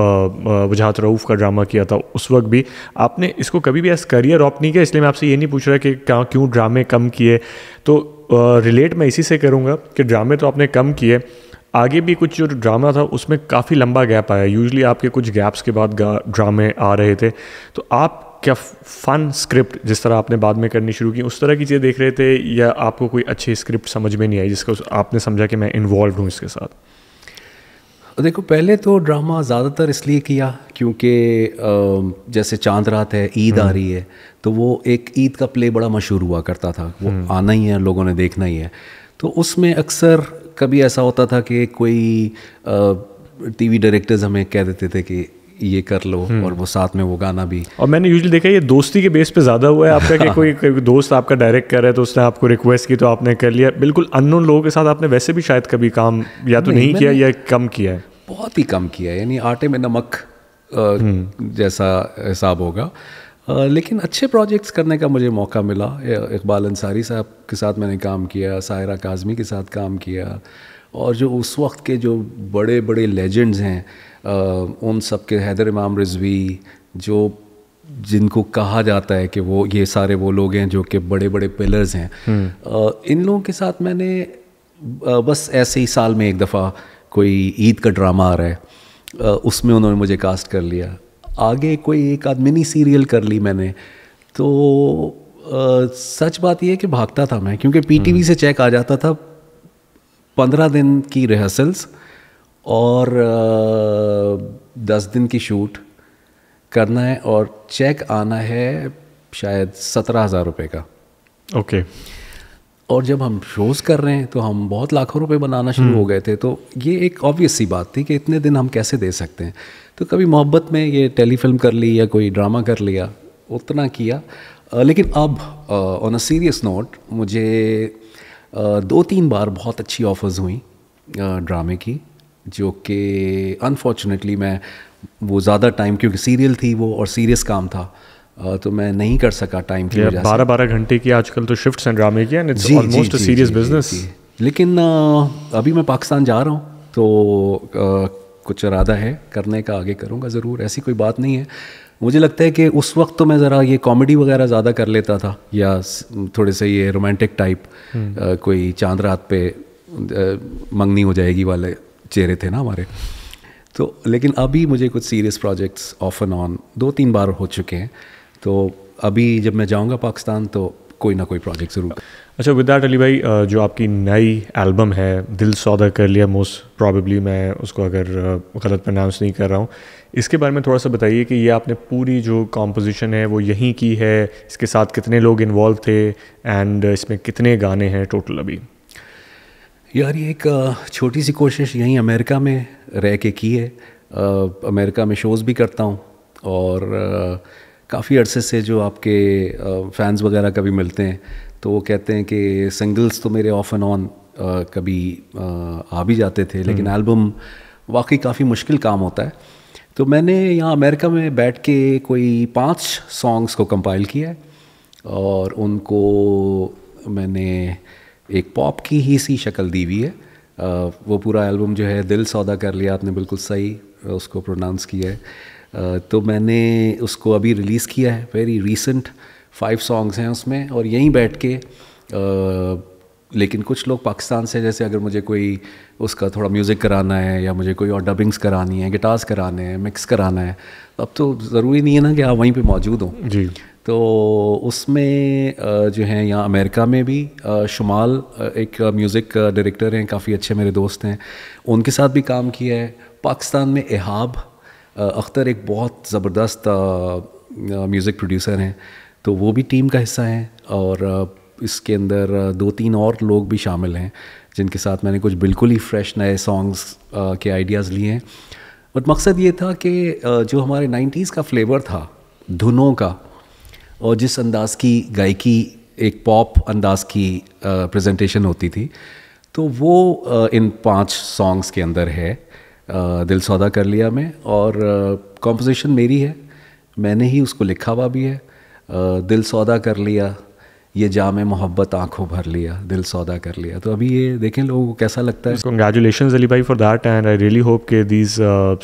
Speaker 2: वजहत रऊफ़ का ड्रामा किया था उस वक्त भी आपने इसको कभी भी ऐसा करियर ऑप नहीं किया इसलिए मैं आपसे ये नहीं पूछ रहा कि क्यों ड्रामे कम किए तो रिलेट मैं इसी से करूँगा कि ड्रामे तो आपने कम किए आगे भी कुछ जो ड्रामा था उसमें काफ़ी लंबा गैप आया यूजली आपके कुछ गैप्स के बाद ड्रामे आ रहे थे तो आप क्या फन स्क्रिप्ट जिस तरह आपने बाद में करनी शुरू की उस तरह की चीज़ें देख रहे थे या आपको कोई अच्छी स्क्रिप्ट समझ में नहीं आई जिसको आपने समझा कि मैं इन्वॉल्व हूँ इसके साथ देखो पहले तो ड्रामा ज़्यादातर
Speaker 1: इसलिए किया क्योंकि जैसे चांद रात है ईद आ हम्म। रही है तो वो एक ईद का प्ले बड़ा मशहूर हुआ करता था वो हम्म। आना ही है लोगों ने देखना ही है तो उसमें अक्सर कभी ऐसा होता था कि कोई टीवी डायरेक्टर्स हमें कह देते थे कि ये कर लो हम्म। और वो साथ में वो गाना भी
Speaker 2: और मैंने यूजली देखा ये दोस्ती के बेस पे ज़्यादा हुआ है आपका कि कोई, दोस्त आपका डायरेक्ट कर रहा है तो उसने आपको रिक्वेस्ट की तो आपने कर लिया बिल्कुल अननोन लोगों के साथ आपने वैसे भी शायद कभी काम या तो नहीं किया या कम किया है बहुत ही कम किया है यानी आटे में
Speaker 1: नमक हम्म। जैसा हिसाब होगा लेकिन अच्छे प्रोजेक्ट्स करने का मुझे मौका मिला इकबाल अंसारी साहब के साथ मैंने काम किया सायरा काजमी के साथ काम किया और जो उस वक्त के जो बड़े बड़े लेजेंड्स हैं उन सब के हैदर इमाम रिजवी जो जिनको कहा जाता है कि वो ये सारे वो लोग हैं जो कि बड़े बड़े पिलर्स हैं हम्म। इन लोगों के साथ मैंने बस ऐसे ही साल में एक दफ़ा कोई ईद का ड्रामा आ रहा है उसमें उन्होंने मुझे कास्ट कर लिया आगे कोई एक आध मिनी सीरियल कर ली मैंने तो आ, सच बात यह है कि भागता था मैं क्योंकि पीटीवी हम्म। से चेक आ जाता था पंद्रह दिन की रिहर्सल्स और दस दिन की शूट करना है और चेक आना है शायद सत्रह हज़ार रुपये का ओके और जब हम शोज़ कर रहे हैं तो हम बहुत लाखों रुपए बनाना शुरू हो हम्म। गए थे तो ये एक ऑब्वियस सी बात थी कि इतने दिन हम कैसे दे सकते हैं तो कभी मोहब्बत में ये टेलीफिल्म कर ली या कोई ड्रामा कर लिया उतना किया आ, लेकिन अब ऑन अ सीरियस नोट मुझे आ, दो तीन बार बहुत अच्छी ऑफर्स हुई आ, ड्रामे की जो कि अनफॉर्चुनेटली मैं वो ज़्यादा टाइम क्योंकि सीरियल थी वो और सीरियस काम था तो मैं नहीं कर सका टाइम
Speaker 2: की वजह बारह बारह घंटे की आजकल तो शिफ्ट्स एंड ड्रामे की and it's almost serious business लेकिन
Speaker 1: अभी मैं पाकिस्तान जा रहा हूँ तो कुछ इरादा है करने का आगे करूँगा ज़रूर ऐसी कोई बात नहीं है मुझे लगता है कि उस वक्त तो मैं ज़रा ये कॉमेडी वगैरह ज़्यादा कर लेता था या थोड़े से ये रोमांटिक हम्म। टाइप कोई चांद रात पे मंगनी हो जाएगी वाले चेहरे थे ना हमारे तो लेकिन अभी मुझे कुछ serious projects off and on दो तीन बार हो चुके हैं तो अभी जब मैं
Speaker 2: जाऊँगा पाकिस्तान तो कोई ना कोई प्रोजेक्ट जरूर अच्छा विदाट अली भाई जो आपकी नई एल्बम है दिल सौदा कर लिया मोस्ट प्रॉबली मैं उसको अगर गलत प्रनाउंस नहीं कर रहा हूँ इसके बारे में थोड़ा सा बताइए कि ये आपने पूरी जो कॉम्पोजिशन है वो यहीं की है इसके साथ कितने लोग इन्वॉल्व थे एंड इसमें कितने गाने हैं टोटल अभी यार ये एक छोटी सी कोशिश यहीं अमेरिका में रह के की है
Speaker 1: अमेरिका में शोज़ भी करता हूँ और काफ़ी अरसे से जो आपके फैंस वगैरह कभी मिलते हैं तो वो कहते हैं कि सिंगल्स तो मेरे ऑफ एंड ऑन कभी आ भी जाते थे लेकिन हम्म। एल्बम वाकई काफ़ी मुश्किल काम होता है तो मैंने यहाँ अमेरिका में बैठ के कोई पाँच सॉन्ग्स को कंपाइल किया है और उनको मैंने एक पॉप की ही सी शक्ल दी हुई है वो पूरा एल्बम जो है दिल सौदा कर लिया आपने बिल्कुल सही उसको प्रोनाउंस किया है तो मैंने उसको अभी रिलीज़ किया है वेरी रीसेंट फाइव सॉन्ग्स हैं उसमें और यहीं बैठ के लेकिन कुछ लोग पाकिस्तान से जैसे अगर मुझे कोई उसका थोड़ा म्यूज़िक कराना है या मुझे कोई और डबिंग्स करानी है गिटार्स कराने हैं मिक्स कराना है तो अब तो ज़रूरी नहीं है ना कि आप वहीं पे मौजूद हों जी तो उसमें जो है यहाँ अमेरिका में भी शुमाल एक म्यूज़िक डायरेक्टर हैं काफ़ी अच्छे मेरे दोस्त हैं उनके साथ भी काम किया है पाकिस्तान में एहाब अख्तर एक बहुत ज़बरदस्त म्यूज़िक प्रोड्यूसर हैं तो वो भी टीम का हिस्सा हैं और इसके अंदर दो तीन और लोग भी शामिल हैं जिनके साथ मैंने कुछ बिल्कुल ही फ्रेश नए सॉन्ग्स के आइडियाज़ लिए हैं बट मकसद ये था कि जो हमारे नाइन्टीज़ का फ्लेवर था धुनों का और जिस अंदाज की गायकी एक पॉप अंदाज की प्रेजेंटेशन होती थी तो वो इन पांच सॉन्ग्स के अंदर है दिल सौदा कर लिया मैं और कॉम्पोजिशन मेरी है मैंने ही उसको लिखा हुआ भी है दिल सौदा कर लिया ये जाम मोहब्बत आंखों भर लिया दिल सौदा कर लिया तो
Speaker 2: अभी ये देखें लोगों को कैसा लगता है कंग्रेचुलेशन अली भाई for that and I really hope के these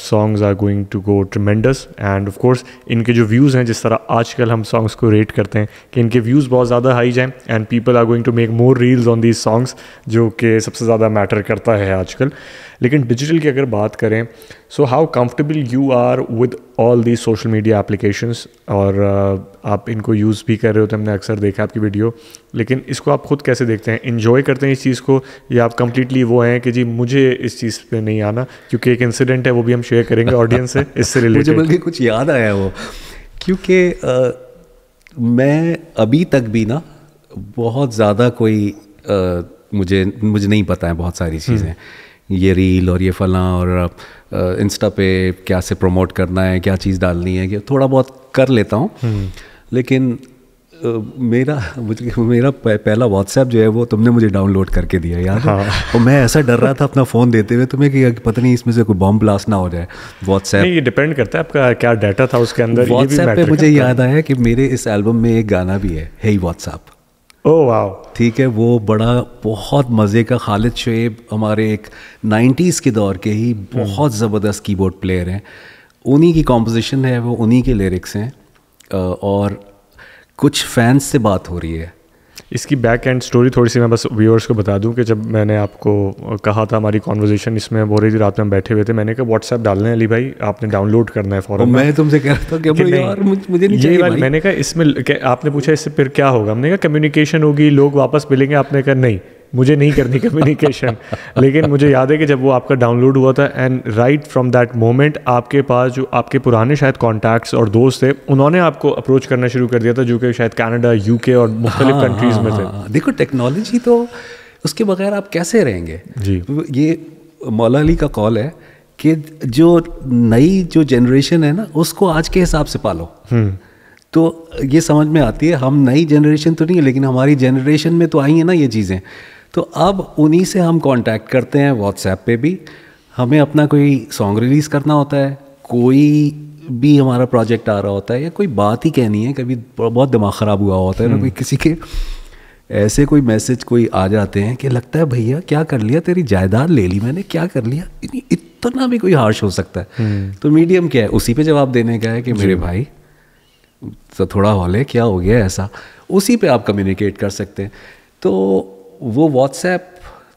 Speaker 2: songs are going to go tremendous and of course इनके जो व्यूज़ हैं जिस तरह आजकल हम सॉन्ग्स को रेट करते हैं कि इनके व्यूज़ बहुत ज़्यादा हाई जाएँ and people are going to make more reels on these songs जो कि सबसे ज़्यादा मैटर करता है आजकल लेकिन डिजिटल की अगर बात करें so how comfortable you are with all the social media applications और uh, आप इनको यूज़ भी कर रहे हो तो हमने अक्सर देखा आपकी वीडियो लेकिन इसको आप खुद कैसे देखते हैं इन्जॉय करते हैं इस चीज़ को या आप कम्प्लीटली वो हैं कि जी मुझे इस चीज़ पे नहीं आना क्योंकि एक इंसिडेंट है वो भी हम शेयर करेंगे ऑडियंस से इससे रिलेटेड बल्कि
Speaker 1: कुछ याद आया वो क्योंकि uh, मैं अभी तक भी ना बहुत ज़्यादा कोई आ, uh, मुझे मुझे नहीं पता है बहुत सारी हम्म। चीज़ें ये रील और ये फलां और इंस्टा पे क्या से प्रमोट करना है क्या चीज़ डालनी है थोड़ा बहुत कर लेता हूँ हम्म। लेकिन मेरा मुझे मेरा पहला व्हाट्सएप जो है वो तुमने मुझे डाउनलोड करके दिया यार हाँ। और मैं ऐसा डर रहा था अपना फ़ोन देते हुए तुम्हें कि पता नहीं इसमें से कोई बॉम्ब ब्लास्ट ना हो जाए व्हाट्सएप ये
Speaker 2: डिपेंड करता है आपका क्या डाटा था उसके अंदर व्हाट्सएप पे मुझे याद
Speaker 1: आया कि मेरे इस एल्बम में एक गाना भी है हे व्हाट्सएप ओ oh, वाह ठीक है वो बड़ा बहुत मज़े का खालिद शुएब हमारे एक नाइन्टीज़ के दौर के ही हम्म। बहुत ज़बरदस्त कीबोर्ड प्लेयर हैं उन्हीं की कॉम्पोजिशन है वो उन्हीं के लिरिक्स हैं और कुछ फैंस
Speaker 2: से बात हो रही है इसकी बैक एंड स्टोरी थोड़ी सी मैं बस व्यूअर्स को बता दूं कि जब मैंने आपको कहा था हमारी कॉन्वर्जेसन इसमें हो रही थी रात में बैठे हुए थे मैंने कहा व्हाट्सएप डालने अली भाई आपने डाउनलोड करना है फॉरन मैं तुमसे कह रहा था कि नहीं, यार मुझे नहीं ये मैंने कहा इसमें आपने पूछा इससे फिर क्या होगा हमने कहा कम्युनिकेशन होगी लोग वापस मिलेंगे आपने कहा नहीं मुझे नहीं करनी कम्युनिकेशन लेकिन मुझे याद है कि जब वो आपका डाउनलोड हुआ था and right from that moment आपके पास जो आपके पुराने शायद कॉन्टैक्ट्स और दोस्त थे उन्होंने आपको अप्रोच करना शुरू कर दिया था जो कि शायद कनाडा यूके और मुख्तलिफ कंट्रीज हाँ, हाँ, में हाँ, थे देखो टेक्नोलॉजी तो उसके बगैर आप कैसे रहेंगे जी
Speaker 1: ये मौला अली का कॉल है कि जो नई जो जनरेशन है ना उसको आज के हिसाब से पालो हम्म। तो ये समझ में आती है हम नई जनरेशन तो नहीं है लेकिन हमारी जनरेशन में तो आई है ना ये चीज़ें तो अब उन्हीं से हम कांटेक्ट करते हैं व्हाट्सएप पे भी हमें अपना कोई सॉन्ग रिलीज़ करना होता है कोई भी हमारा प्रोजेक्ट आ रहा होता है या कोई बात ही कहनी है कभी बहुत दिमाग ख़राब हुआ होता है ना हम्म। कोई किसी के ऐसे कोई मैसेज कोई आ जाते हैं कि लगता है भैया क्या कर लिया तेरी जायदाद ले ली मैंने क्या कर लिया इतना भी कोई हार्श हो सकता है हम्म। तो मीडियम क्या है उसी पे जवाब देने का है कि मेरे भाई तो थोड़ा हौले क्या हो गया ऐसा
Speaker 2: उसी पे आप कम्युनिकेट कर सकते हैं तो वो व्हाट्सएप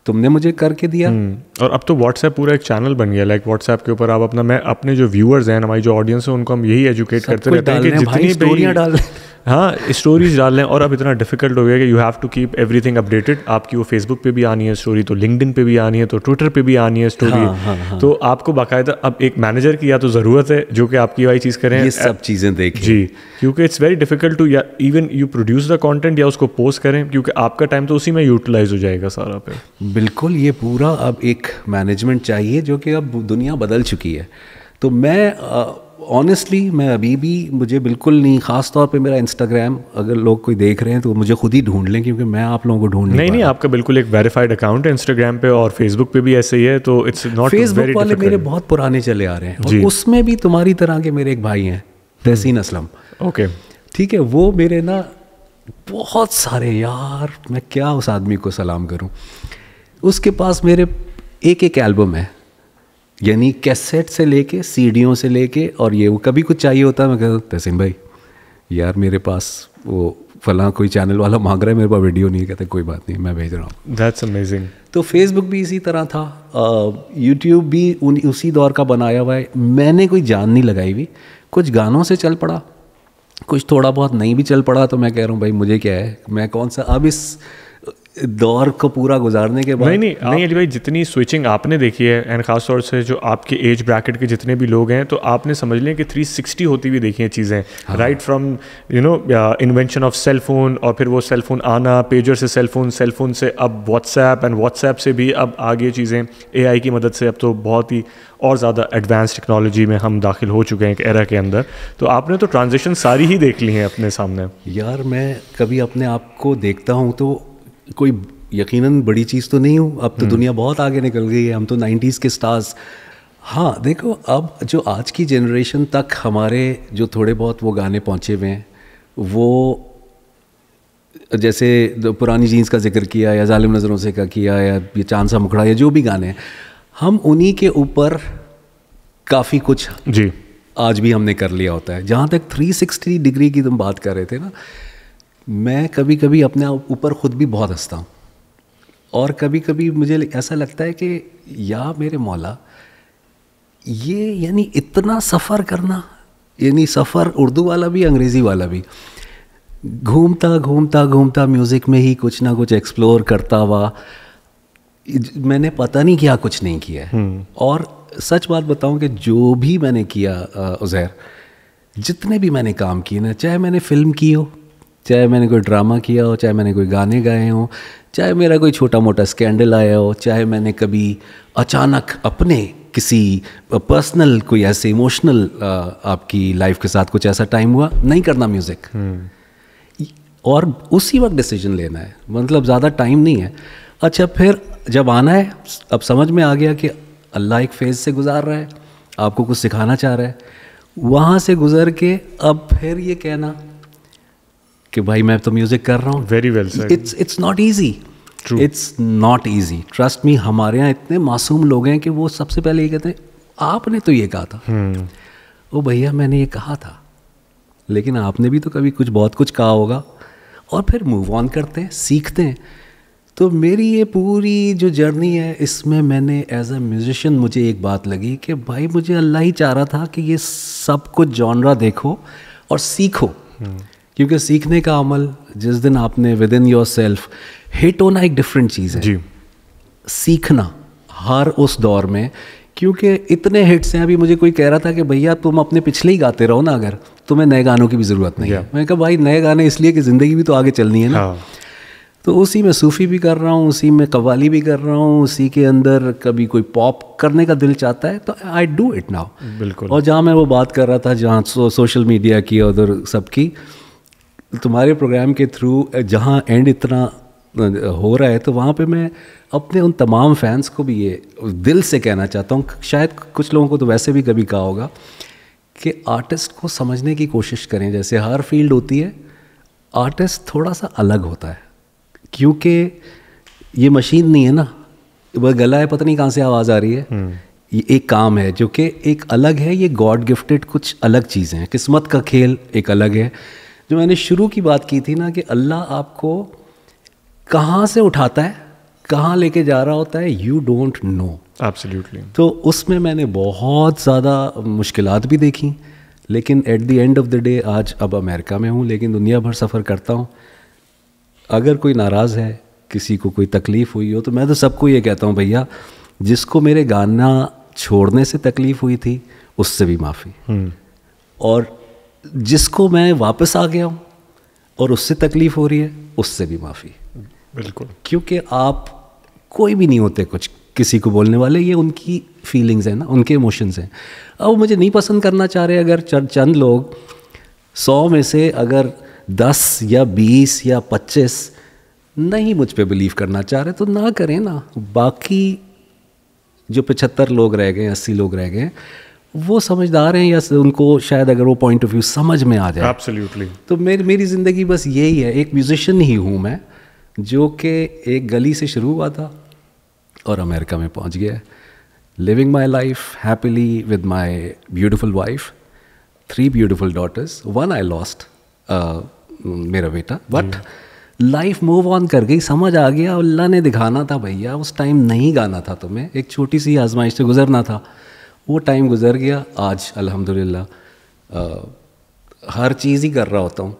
Speaker 2: तुमने मुझे करके दिया हम्म। और अब तो व्हाट्सएप पूरा एक चैनल बन गया लाइक व्हाट्सएप के ऊपर आप अपना मैं अपने जो व्यूअर्स हैं हमारी जो ऑडियंस है उनको हम यही एजुकेट करते रहते हैं कि जितनी स्टोरियाँ डाल हाँ स्टोरीज डाल लें और अब इतना डिफिकल्ट हो गया कि you have to keep everything updated आपकी वो फेसबुक पे भी आनी है स्टोरी तो लिंकडिन पे भी आनी है तो ट्विटर पे भी आनी है स्टोरी हाँ, हाँ, हाँ. तो आपको बाकायदा अब एक मैनेजर की या तो ज़रूरत है जो कि आपकी वही चीज़ करें ये सब चीज़ें देखें जी क्योंकि इट्स वेरी डिफिकल्ट टू या even you produce the content या उसको पोस्ट करें क्योंकि आपका टाइम तो उसी में यूटिलाइज हो जाएगा सारा पे बिल्कुल ये
Speaker 1: पूरा अब एक मैनेजमेंट चाहिए जो कि अब दुनिया बदल चुकी है तो मैं ऑनेस्टली uh, मैं अभी भी मुझे बिल्कुल नहीं ख़ास तौर पे मेरा इंस्टाग्राम अगर लोग कोई देख रहे हैं तो मुझे खुद ही ढूंढ लें क्योंकि मैं आप लोगों को ढूंढ नहीं
Speaker 2: नहीं, नहीं आपका बिल्कुल एक वेरीफाइड अकाउंट है इंस्टाग्राम पे और फेसबुक पे भी ऐसे ही है तो इट्स नॉट फेसबुक वाले मेरे बहुत पुराने चले आ रहे हैं
Speaker 1: और उसमें भी तुम्हारी तरह के मेरे एक भाई हैं तहसीन हम्म। असलम ओके ठीक है वो मेरे ना बहुत सारे यार मैं क्या उस आदमी को सलाम करूं उसके पास मेरे एक एक एल्बम है यानी कैसेट से लेके सीडियों से लेके और ये वो कभी कुछ चाहिए होता है मैं कहता तहसीन भाई यार मेरे पास वो फला कोई चैनल वाला मांग रहा है मेरे पास वीडियो नहीं है कहते कोई बात नहीं मैं भेज रहा हूँ दैट्स अमेजिंग तो फेसबुक भी इसी तरह था यूट्यूब भी उन उसी दौर का बनाया हुआ है मैंने कोई जान नहीं लगाई हुई कुछ गानों से चल पड़ा कुछ थोड़ा बहुत नहीं भी चल पड़ा तो मैं कह रहा हूँ भाई मुझे क्या है मैं कौन सा अब इस दौर को पूरा गुजारने के बाद नहीं नहीं आप...
Speaker 2: नहीं अली भाई जितनी स्विचिंग आपने देखी है एंड खास तौर से जो आपके एज ब्रैकेट के जितने भी लोग हैं तो आपने समझ लिया कि 360 होती हुई देखी हैं चीज़ें right from you know invention of cell phone और फिर वो सेल फ़ोन आना पेजर से सेल फ़ोन सेल फ़ोन से अब व्हाट्सएप एंड व्हाट्सएप से भी अब आगे चीज़ें ए की मदद से अब तो बहुत ही और ज़्यादा एडवांस टेक्नोलॉजी में हम दाखिल हो चुके हैं एक एरा के अंदर तो आपने तो ट्रांजेक्शन सारी ही देख ली हैं अपने सामने
Speaker 1: यार मैं कभी अपने आप को देखता हूँ तो कोई यकीनन बड़ी चीज़ तो नहीं हूँ अब तो हम्म। दुनिया बहुत आगे निकल गई है हम तो नाइन्टीज़ के स्टार्स हाँ देखो अब जो आज की जनरेशन तक हमारे जो थोड़े बहुत वो गाने पहुँचे हुए हैं वो जैसे पुरानी जीन्स का जिक्र किया या जालिम नज़रों से का किया या ये चांद सा मुखड़ा या जो भी गाने हैं हम उन्हीं के ऊपर काफ़ी कुछ जी आज भी हमने कर लिया होता है जहाँ तक 360 डिग्री की तुम बात कर रहे थे ना मैं कभी कभी अपने ऊपर खुद भी बहुत हंसता हूँ और कभी कभी मुझे ऐसा लगता है कि या मेरे मौला ये यानी इतना सफ़र करना यानी सफ़र उर्दू वाला भी अंग्रेज़ी वाला भी घूमता घूमता घूमता म्यूज़िक में ही कुछ ना कुछ एक्सप्लोर करता हुआ मैंने पता नहीं किया कुछ नहीं किया है हम्म। और सच बात बताऊं कि जो भी मैंने किया उज़ैर जितने भी मैंने काम किए ना चाहे मैंने फ़िल्म की हो चाहे मैंने कोई ड्रामा किया हो चाहे मैंने कोई गाने गाए हों चाहे मेरा कोई छोटा मोटा स्कैंडल आया हो चाहे मैंने कभी अचानक अपने किसी पर्सनल कोई ऐसे इमोशनल आपकी लाइफ के साथ कुछ ऐसा टाइम हुआ नहीं करना म्यूज़िक हम्म। और उसी वक्त डिसीजन लेना है मतलब ज़्यादा टाइम नहीं है अच्छा फिर जब आना है अब समझ में आ गया कि अल्लाह एक फेज़ से गुजार रहा है आपको कुछ सिखाना चाह रहा है वहाँ से गुज़र के अब फिर ये कहना कि भाई मैं तो म्यूजिक कर रहा हूँ very well it's it's not easy it's not easy trust me हमारे यहाँ इतने मासूम लोग हैं कि वो सबसे पहले ये कहते हैं आपने तो ये कहा था hmm. ओ भैया मैंने ये कहा था लेकिन आपने भी तो कभी कुछ बहुत कुछ कहा होगा और फिर मूव ऑन करते हैं सीखते हैं तो मेरी ये पूरी जो जर्नी है इसमें मैंने एज अ म्यूजिशियन मुझे एक बात लगी कि भाई मुझे अल्लाह ही चाह रहा था कि ये सब कुछ जॉनरा देखो और सीखो hmm. क्योंकि सीखने का अमल जिस दिन आपने within yourself hit होना एक डिफरेंट चीज़ है जी सीखना हर उस दौर में क्योंकि इतने हिट्स हैं अभी मुझे कोई कह रहा था कि भैया तुम अपने पिछले ही गाते रहो ना अगर तुम्हें नए गानों की भी ज़रूरत नहीं है मैंने कहा भाई नए गाने इसलिए कि ज़िंदगी भी तो आगे चलनी है ना हाँ। तो उसी में सूफ़ी भी कर रहा हूँ उसी में कवाली भी कर रहा हूँ उसी के अंदर कभी कोई पॉप करने का दिल चाहता है तो आई डू इट नाउ बिल्कुल और जहाँ मैं वो बात कर रहा था जहाँ सो, सोशल मीडिया की उधर सब की तुम्हारे प्रोग्राम के थ्रू जहाँ एंड इतना हो रहा है तो वहाँ पे मैं अपने उन तमाम फैंस को भी ये दिल से कहना चाहता हूँ शायद कुछ लोगों को तो वैसे भी कभी कहा होगा कि आर्टिस्ट को समझने की कोशिश करें जैसे हर फील्ड होती है आर्टिस्ट थोड़ा सा अलग होता है क्योंकि ये मशीन नहीं है ना वह गला है पता नहीं कहाँ से आवाज़ आ रही है हम्म। ये एक काम है जो कि एक अलग है ये गॉड गिफ्टेड कुछ अलग चीज़ें हैं किस्मत का खेल एक अलग है जो मैंने शुरू की बात की थी ना कि अल्लाह आपको कहाँ से उठाता है कहाँ लेके जा रहा होता है यू डोंट नो एब्सोल्युटली तो उसमें मैंने बहुत ज़्यादा मुश्किल भी देखी लेकिन at the end of the day आज अब अमेरिका में हूँ लेकिन दुनिया भर सफ़र करता हूँ अगर कोई नाराज़ है किसी को कोई तकलीफ़ हुई हो तो मैं तो सबको ये कहता हूँ भैया जिसको मेरे गाना छोड़ने से तकलीफ़ हुई थी उससे भी माफ़ी हम्म। और जिसको मैं वापस आ गया हूँ और उससे तकलीफ हो रही है उससे भी माफ़ी बिल्कुल क्योंकि आप कोई भी नहीं होते कुछ किसी को बोलने वाले ये उनकी फीलिंग्स हैं ना उनके इमोशंस हैं अब मुझे नहीं पसंद करना चाह रहे अगर चंद लोग सौ में से अगर दस या बीस या पच्चीस नहीं मुझ पर बिलीव करना चाह रहे तो ना करें ना बाकी जो पचहत्तर लोग रह गए अस्सी लोग रह गए वो समझदार हैं या उनको शायद अगर वो पॉइंट ऑफ व्यू समझ में आ जाए एब्सोल्युटली तो मेरी मेरी ज़िंदगी बस यही है एक म्यूजिशियन ही हूँ मैं जो कि एक गली से शुरू हुआ था और अमेरिका में पहुँच गया living my life happily with my beautiful wife three beautiful daughters one I lost मेरा बेटा बट लाइफ मूव ऑन कर गई समझ आ गया अल्लाह ने दिखाना था भैया उस टाइम नहीं गाना था तुम्हें एक छोटी सी आजमाइश से गुजरना था वो टाइम गुजर गया आज अल्हम्दुलिल्लाह हर चीज़ ही कर रहा होता हूँ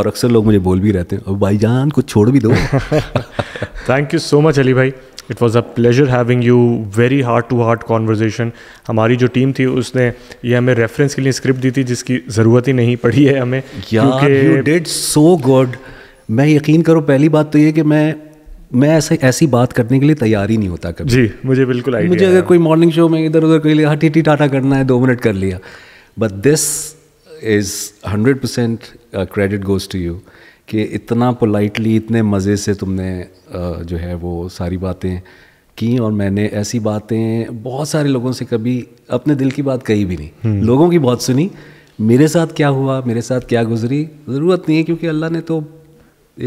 Speaker 1: और अक्सर लोग मुझे बोल भी रहते हैं अब भाई जान कुछ छोड़ भी दो
Speaker 2: thank you so much Ali भाई it was a pleasure having you very hard to hard conversation हमारी जो टीम थी उसने ये हमें रेफरेंस के लिए स्क्रिप्ट दी थी जिसकी ज़रूरत ही नहीं पड़ी है हमें यू डिड सो गुड
Speaker 1: मैं यकीन करो पहली बात तो ये कि मैं मैं ऐसे ऐसी बात करने के लिए तैयार ही नहीं होता कभी जी
Speaker 2: मुझे बिल्कुल आई मुझे अगर कोई
Speaker 1: मॉर्निंग शो में इधर उधर कोई लिया हाँ, टी टाटा करना है दो मिनट कर लिया but this is hundred percent credit goes to you कि इतना पोलाइटली इतने मज़े से तुमने uh, जो है वो सारी बातें की और मैंने ऐसी बातें बहुत सारे लोगों से कभी अपने दिल की बात कही भी नहीं हम्म। लोगों की बहुत सुनी मेरे साथ क्या हुआ मेरे साथ क्या गुजरी ज़रूरत नहीं है क्योंकि अल्लाह ने तो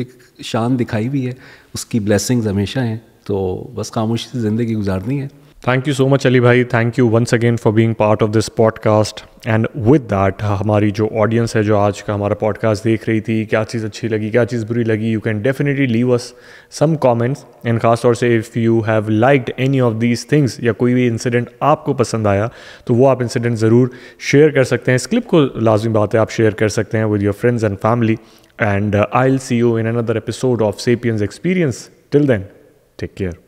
Speaker 1: एक शान दिखाई भी है उसकी ब्लेसिंग्स हमेशा हैं तो बस खामोशी से ज़िंदगी
Speaker 2: गुजारनी है thank you so much Ali भाई thank you once again for being part of this podcast and with that हमारी जो ऑडियंस है जो आज का हमारा पॉडकास्ट देख रही थी क्या चीज़ अच्छी लगी क्या चीज़ बुरी लगी you can definitely leave us some comments and खास तौर से if you have liked any of these things या कोई भी इंसिडेंट आपको पसंद आया तो वो आप इंसिडेंट ज़रूर शेयर कर सकते हैं इस क्लिप को लाजमी बात है आप शेयर कर सकते हैं with your friends and family And uh, I'll see you in another episode of Sapiens Experience. Till then, take care.